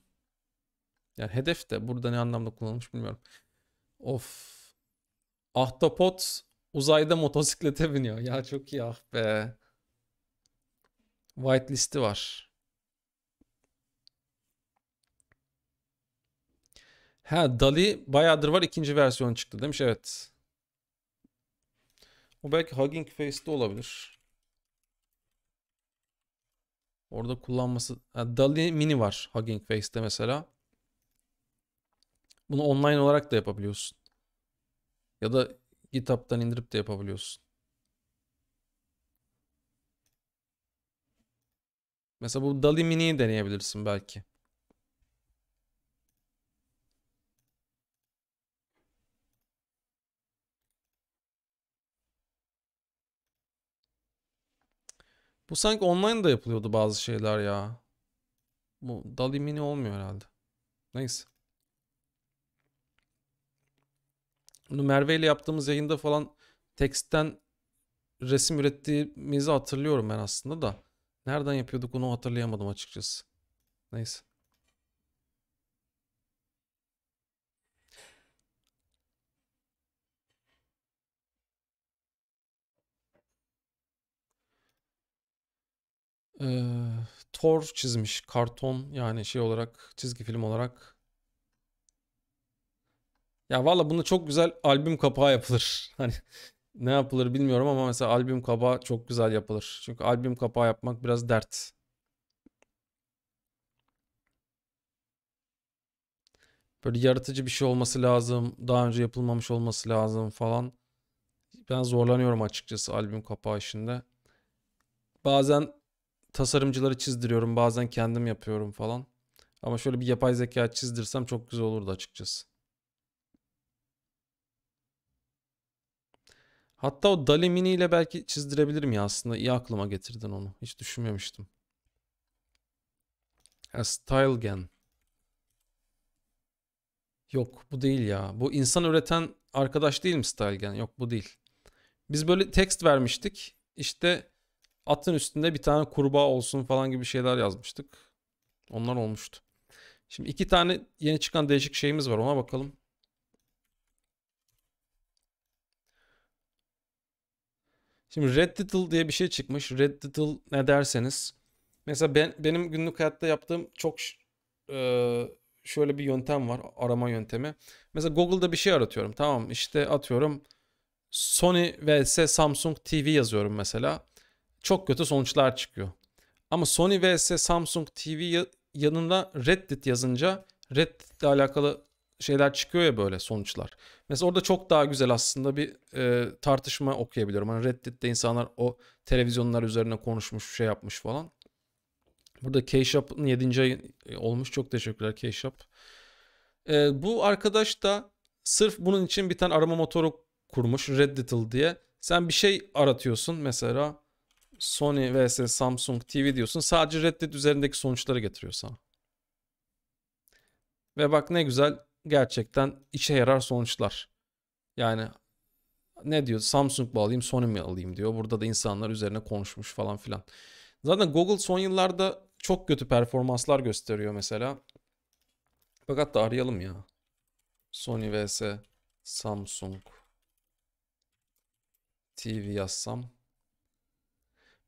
Yani hedef de burada ne anlamda kullanılmış bilmiyorum. Of. Ahtapot uzayda motosiklete biniyor. Ya çok iyi ah be. White listi var. Ha Dali bayağıdır var ikinci versiyon çıktı demiş evet. O belki Hugging Face'de olabilir. Orada kullanması... Ha, Dali mini var Hugging Face'de mesela. Bunu online olarak da yapabiliyorsun. Ya da GitHub'dan indirip de yapabiliyorsun. Mesela bu Dali mini'yi deneyebilirsin belki. Bu sanki online da yapılıyordu bazı şeyler ya. Bu Dali Mini olmuyor herhalde. Neyse. Bunu Merve ile yaptığımız yayında falan teksten resim ürettiğimizi hatırlıyorum ben aslında da. Nereden yapıyorduk onu hatırlayamadım açıkçası. Neyse. e, Thor çizmiş. Karton yani şey olarak çizgi film olarak. Ya valla bunda çok güzel albüm kapağı yapılır. Hani ne yapılır bilmiyorum ama mesela albüm kapağı çok güzel yapılır. Çünkü albüm kapağı yapmak biraz dert. Böyle yaratıcı bir şey olması lazım. Daha önce yapılmamış olması lazım falan. Ben zorlanıyorum açıkçası albüm kapağı işinde. Bazen tasarımcıları çizdiriyorum. Bazen kendim yapıyorum falan. Ama şöyle bir yapay zeka çizdirsem çok güzel olurdu açıkçası. Hatta o Dali Mini ile belki çizdirebilirim ya aslında. iyi aklıma getirdin onu. Hiç düşünmemiştim. A Stylegan. Yok bu değil ya. Bu insan üreten arkadaş değil mi Stylegan? Yok bu değil. Biz böyle text vermiştik. İşte atın üstünde bir tane kurbağa olsun falan gibi şeyler yazmıştık. Onlar olmuştu. Şimdi iki tane yeni çıkan değişik şeyimiz var. Ona bakalım. Şimdi Red Redditle diye bir şey çıkmış. Red Redditle ne derseniz. Mesela ben benim günlük hayatta yaptığım çok e, şöyle bir yöntem var. Arama yöntemi. Mesela Google'da bir şey aratıyorum. Tamam işte atıyorum Sony vs Samsung TV yazıyorum mesela çok kötü sonuçlar çıkıyor. Ama Sony vs Samsung TV yanında Reddit yazınca Reddit'le alakalı şeyler çıkıyor ya böyle sonuçlar. Mesela orada çok daha güzel aslında bir e, tartışma okuyabiliyorum. Hani Reddit'te insanlar o televizyonlar üzerine konuşmuş, şey yapmış falan. Burada K-Shop'ın 7. ayı e, olmuş. Çok teşekkürler K-Shop. E, bu arkadaş da sırf bunun için bir tane arama motoru kurmuş Redditil diye. Sen bir şey aratıyorsun mesela Sony vs Samsung TV diyorsun. Sadece Reddit üzerindeki sonuçları getiriyor sana. Ve bak ne güzel gerçekten işe yarar sonuçlar. Yani ne diyor Samsung mu alayım Sony mi alayım diyor. Burada da insanlar üzerine konuşmuş falan filan. Zaten Google son yıllarda çok kötü performanslar gösteriyor mesela. Fakat da arayalım ya. Sony vs Samsung TV yazsam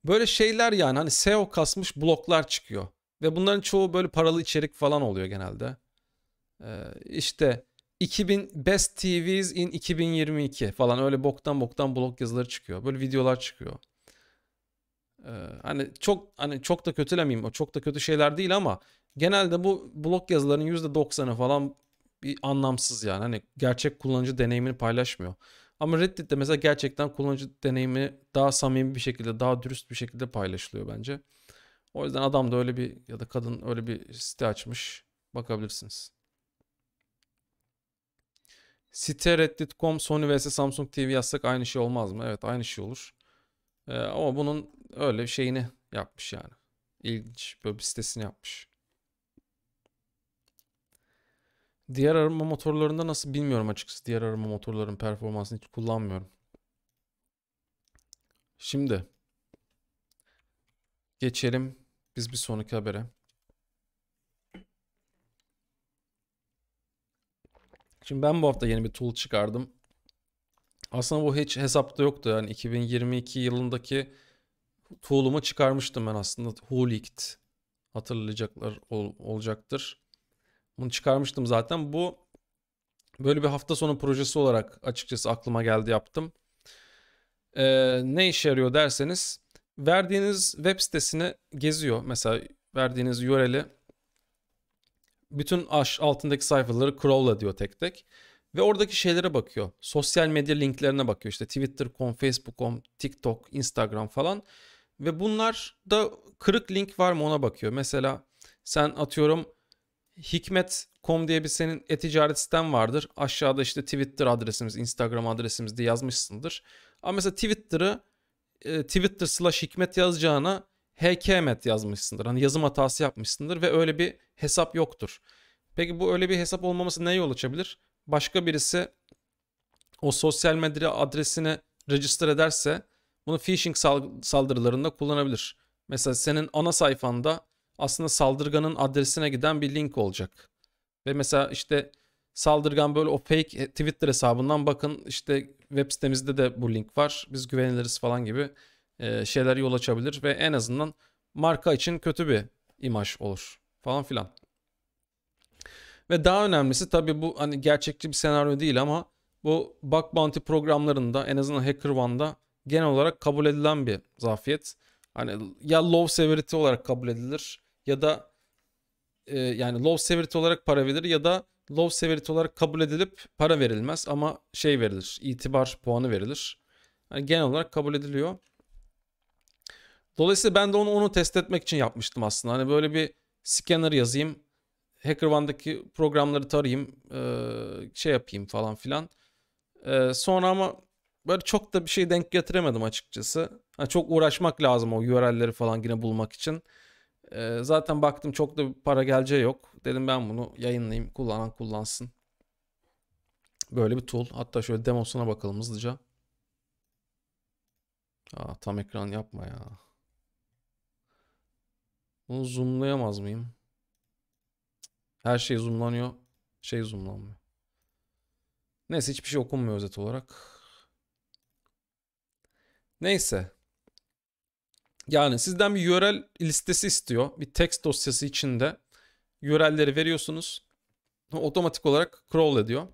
Böyle şeyler yani hani SEO kasmış bloklar çıkıyor. Ve bunların çoğu böyle paralı içerik falan oluyor genelde. Ee, işte 2000 Best TVs in 2022 falan öyle boktan boktan blok yazıları çıkıyor. Böyle videolar çıkıyor. Ee, hani çok hani çok da kötülemeyeyim. O çok da kötü şeyler değil ama genelde bu blok yazılarının %90'ı falan bir anlamsız yani. Hani gerçek kullanıcı deneyimini paylaşmıyor. Ama Reddit'te mesela gerçekten kullanıcı deneyimi daha samimi bir şekilde, daha dürüst bir şekilde paylaşılıyor bence. O yüzden adam da öyle bir ya da kadın öyle bir site açmış. Bakabilirsiniz. Site reddit.com Sony vs Samsung TV yazsak aynı şey olmaz mı? Evet aynı şey olur. Ee, ama bunun öyle şeyini yapmış yani. İlginç böyle bir sitesini yapmış. Diğer arama motorlarında nasıl bilmiyorum açıkçası. Diğer arama motorların performansını hiç kullanmıyorum. Şimdi geçelim biz bir sonraki habere. Şimdi ben bu hafta yeni bir tool çıkardım. Aslında bu hiç hesapta yoktu. Yani 2022 yılındaki tool'umu çıkarmıştım ben aslında. Hoolikt hatırlayacaklar ol, olacaktır. Bunu çıkarmıştım zaten. Bu böyle bir hafta sonu projesi olarak açıkçası aklıma geldi yaptım. Ee, ne işe yarıyor derseniz verdiğiniz web sitesini geziyor. Mesela verdiğiniz URL'i bütün aş altındaki sayfaları crawl diyor tek tek. Ve oradaki şeylere bakıyor. Sosyal medya linklerine bakıyor. İşte Twitter.com, Facebook.com, TikTok, Instagram falan. Ve bunlar da kırık link var mı ona bakıyor. Mesela sen atıyorum Hikmet.com diye bir senin e-ticaret siten vardır. Aşağıda işte Twitter adresimiz, Instagram adresimiz diye yazmışsındır. Ama mesela Twitter'ı e, Twitter slash hikmet yazacağına hkmet yazmışsındır. Hani yazım hatası yapmışsındır ve öyle bir hesap yoktur. Peki bu öyle bir hesap olmaması neye yol açabilir? Başka birisi o sosyal medya adresini register ederse bunu phishing saldırılarında kullanabilir. Mesela senin ana sayfanda aslında saldırganın adresine giden bir link olacak. Ve mesela işte saldırgan böyle o fake Twitter hesabından bakın işte web sitemizde de bu link var. Biz güveniliriz falan gibi e, şeyler yol açabilir ve en azından marka için kötü bir imaj olur falan filan. Ve daha önemlisi tabii bu hani gerçekçi bir senaryo değil ama bu bug bounty programlarında en azından HackerOne'da genel olarak kabul edilen bir zafiyet. Hani ya low severity olarak kabul edilir ya da e, yani low severity olarak para verilir ya da low severity olarak kabul edilip para verilmez ama şey verilir itibar puanı verilir. Yani genel olarak kabul ediliyor. Dolayısıyla ben de onu onu test etmek için yapmıştım aslında. Hani böyle bir scanner yazayım. HackerOne'daki programları tarayayım. E, şey yapayım falan filan. E, sonra ama böyle çok da bir şey denk getiremedim açıkçası. Yani çok uğraşmak lazım o URL'leri falan yine bulmak için. E, zaten baktım çok da para geleceği yok. Dedim ben bunu yayınlayayım. Kullanan kullansın. Böyle bir tool. Hatta şöyle demosuna bakalım hızlıca. Aa, tam ekran yapma ya. Bunu zoomlayamaz mıyım? Her şey zoomlanıyor. Şey zoomlanmıyor. Neyse hiçbir şey okunmuyor özet olarak. Neyse. Yani sizden bir URL listesi istiyor. Bir text dosyası içinde URL'leri veriyorsunuz. Otomatik olarak crawl ediyor.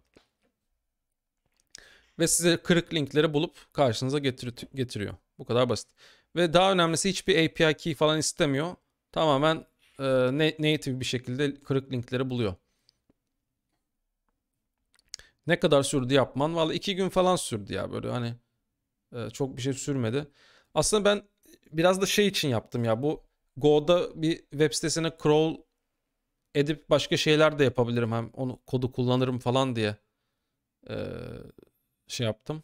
Ve size kırık linkleri bulup karşınıza getiriyor. Bu kadar basit. Ve daha önemlisi hiçbir API key falan istemiyor. Tamamen e, native bir şekilde kırık linkleri buluyor. Ne kadar sürdü yapman? Vallahi iki gün falan sürdü ya böyle hani e, çok bir şey sürmedi. Aslında ben biraz da şey için yaptım ya bu Go'da bir web sitesine crawl edip başka şeyler de yapabilirim. Hem onu kodu kullanırım falan diye ee, şey yaptım.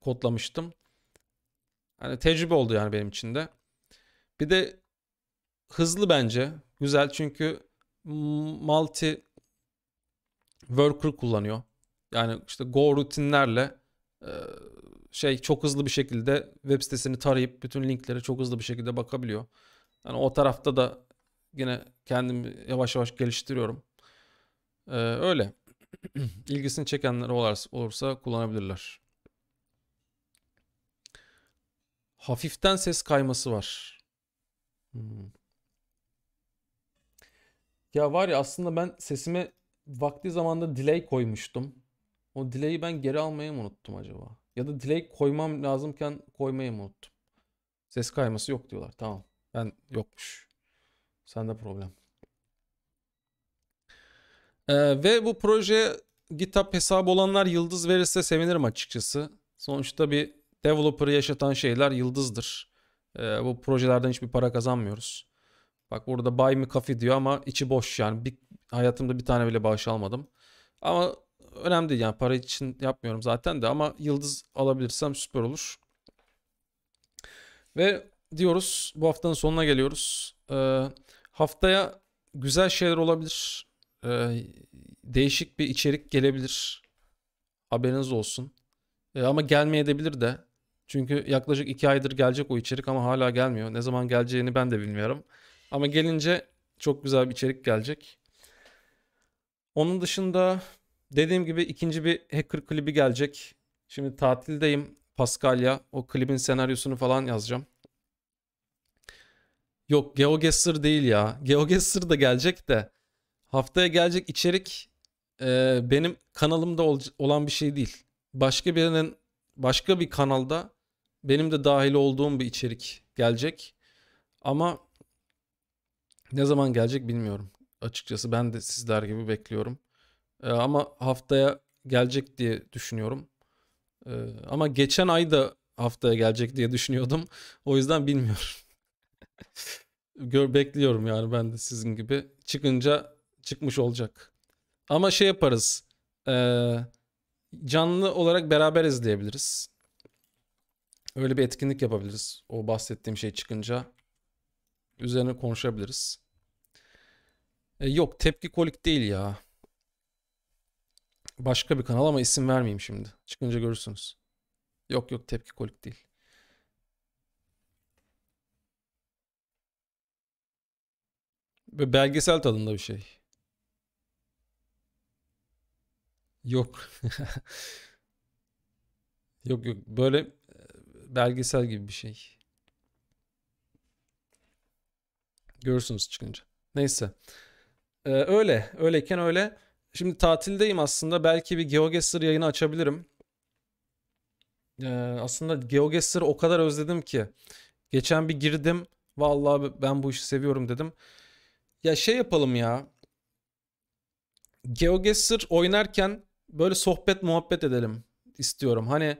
Kodlamıştım. Hani tecrübe oldu yani benim için de. Bir de hızlı bence. Güzel çünkü multi worker kullanıyor. Yani işte Go rutinlerle e, şey çok hızlı bir şekilde web sitesini tarayıp bütün linklere çok hızlı bir şekilde bakabiliyor. Yani o tarafta da yine kendimi yavaş yavaş geliştiriyorum. Ee, öyle. İlgisini çekenler olursa kullanabilirler. Hafiften ses kayması var. Hmm. Ya var ya aslında ben sesime vakti zamanda delay koymuştum. O delay'i ben geri almayı mı unuttum acaba? Ya da delay koymam lazımken koymayı mı unuttum? Ses kayması yok diyorlar. Tamam. Ben yokmuş. Sende problem. Ee, ve bu proje GitHub hesabı olanlar yıldız verirse sevinirim açıkçası. Sonuçta bir developer'ı yaşatan şeyler yıldızdır. Ee, bu projelerden hiçbir para kazanmıyoruz. Bak burada buy me coffee diyor ama içi boş yani. Bir, hayatımda bir tane bile bağış almadım. Ama önemli değil yani para için yapmıyorum zaten de ama yıldız alabilirsem süper olur. Ve diyoruz bu haftanın sonuna geliyoruz. Ee, haftaya güzel şeyler olabilir. Ee, değişik bir içerik gelebilir. Haberiniz olsun. Ee, ama gelmeyebilir de. Çünkü yaklaşık iki aydır gelecek o içerik ama hala gelmiyor. Ne zaman geleceğini ben de bilmiyorum. Ama gelince çok güzel bir içerik gelecek. Onun dışında Dediğim gibi ikinci bir hacker klibi gelecek. Şimdi tatildeyim Paskalya. O klibin senaryosunu falan yazacağım. Yok GeoGuessr değil ya. GeoGuessr da gelecek de. Haftaya gelecek içerik e, benim kanalımda ol, olan bir şey değil. Başka birinin başka bir kanalda benim de dahil olduğum bir içerik gelecek. Ama ne zaman gelecek bilmiyorum. Açıkçası ben de sizler gibi bekliyorum. E, ama haftaya gelecek diye düşünüyorum. E, ama geçen ay da haftaya gelecek diye düşünüyordum. O yüzden bilmiyorum. Gör bekliyorum yani ben de sizin gibi. Çıkınca çıkmış olacak. Ama şey yaparız. E, canlı olarak beraber izleyebiliriz. Öyle bir etkinlik yapabiliriz. O bahsettiğim şey çıkınca. Üzerine konuşabiliriz. E, yok tepki kolik değil ya. Başka bir kanal ama isim vermeyeyim şimdi. Çıkınca görürsünüz. Yok yok tepki kolik değil. Böyle belgesel tadında bir şey. Yok. yok yok böyle e, belgesel gibi bir şey. Görürsünüz çıkınca. Neyse. Ee, öyle. Öyleyken öyle. Şimdi tatildeyim aslında. Belki bir GeoGuessr yayını açabilirim. Ee, aslında GeoGuessr'ı o kadar özledim ki. Geçen bir girdim. Vallahi ben bu işi seviyorum dedim. Ya şey yapalım ya. GeoGuessr oynarken böyle sohbet muhabbet edelim istiyorum. Hani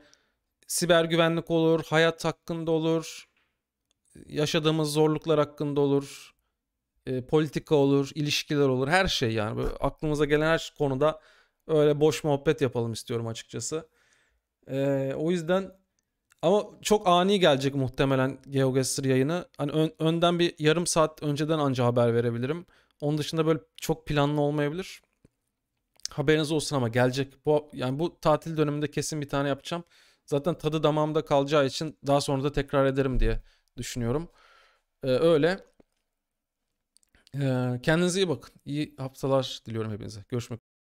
siber güvenlik olur, hayat hakkında olur, yaşadığımız zorluklar hakkında olur e, politika olur, ilişkiler olur, her şey yani. Böyle aklımıza gelen her konuda öyle boş muhabbet yapalım istiyorum açıkçası. E, o yüzden ama çok ani gelecek muhtemelen GeoGaster yayını. Hani ön, önden bir yarım saat önceden anca haber verebilirim. Onun dışında böyle çok planlı olmayabilir. Haberiniz olsun ama gelecek. Bu yani bu tatil döneminde kesin bir tane yapacağım. Zaten tadı damağımda kalacağı için daha sonra da tekrar ederim diye düşünüyorum. Ee, öyle. Ee, kendinize iyi bakın. İyi haftalar diliyorum hepinize. Görüşmek üzere.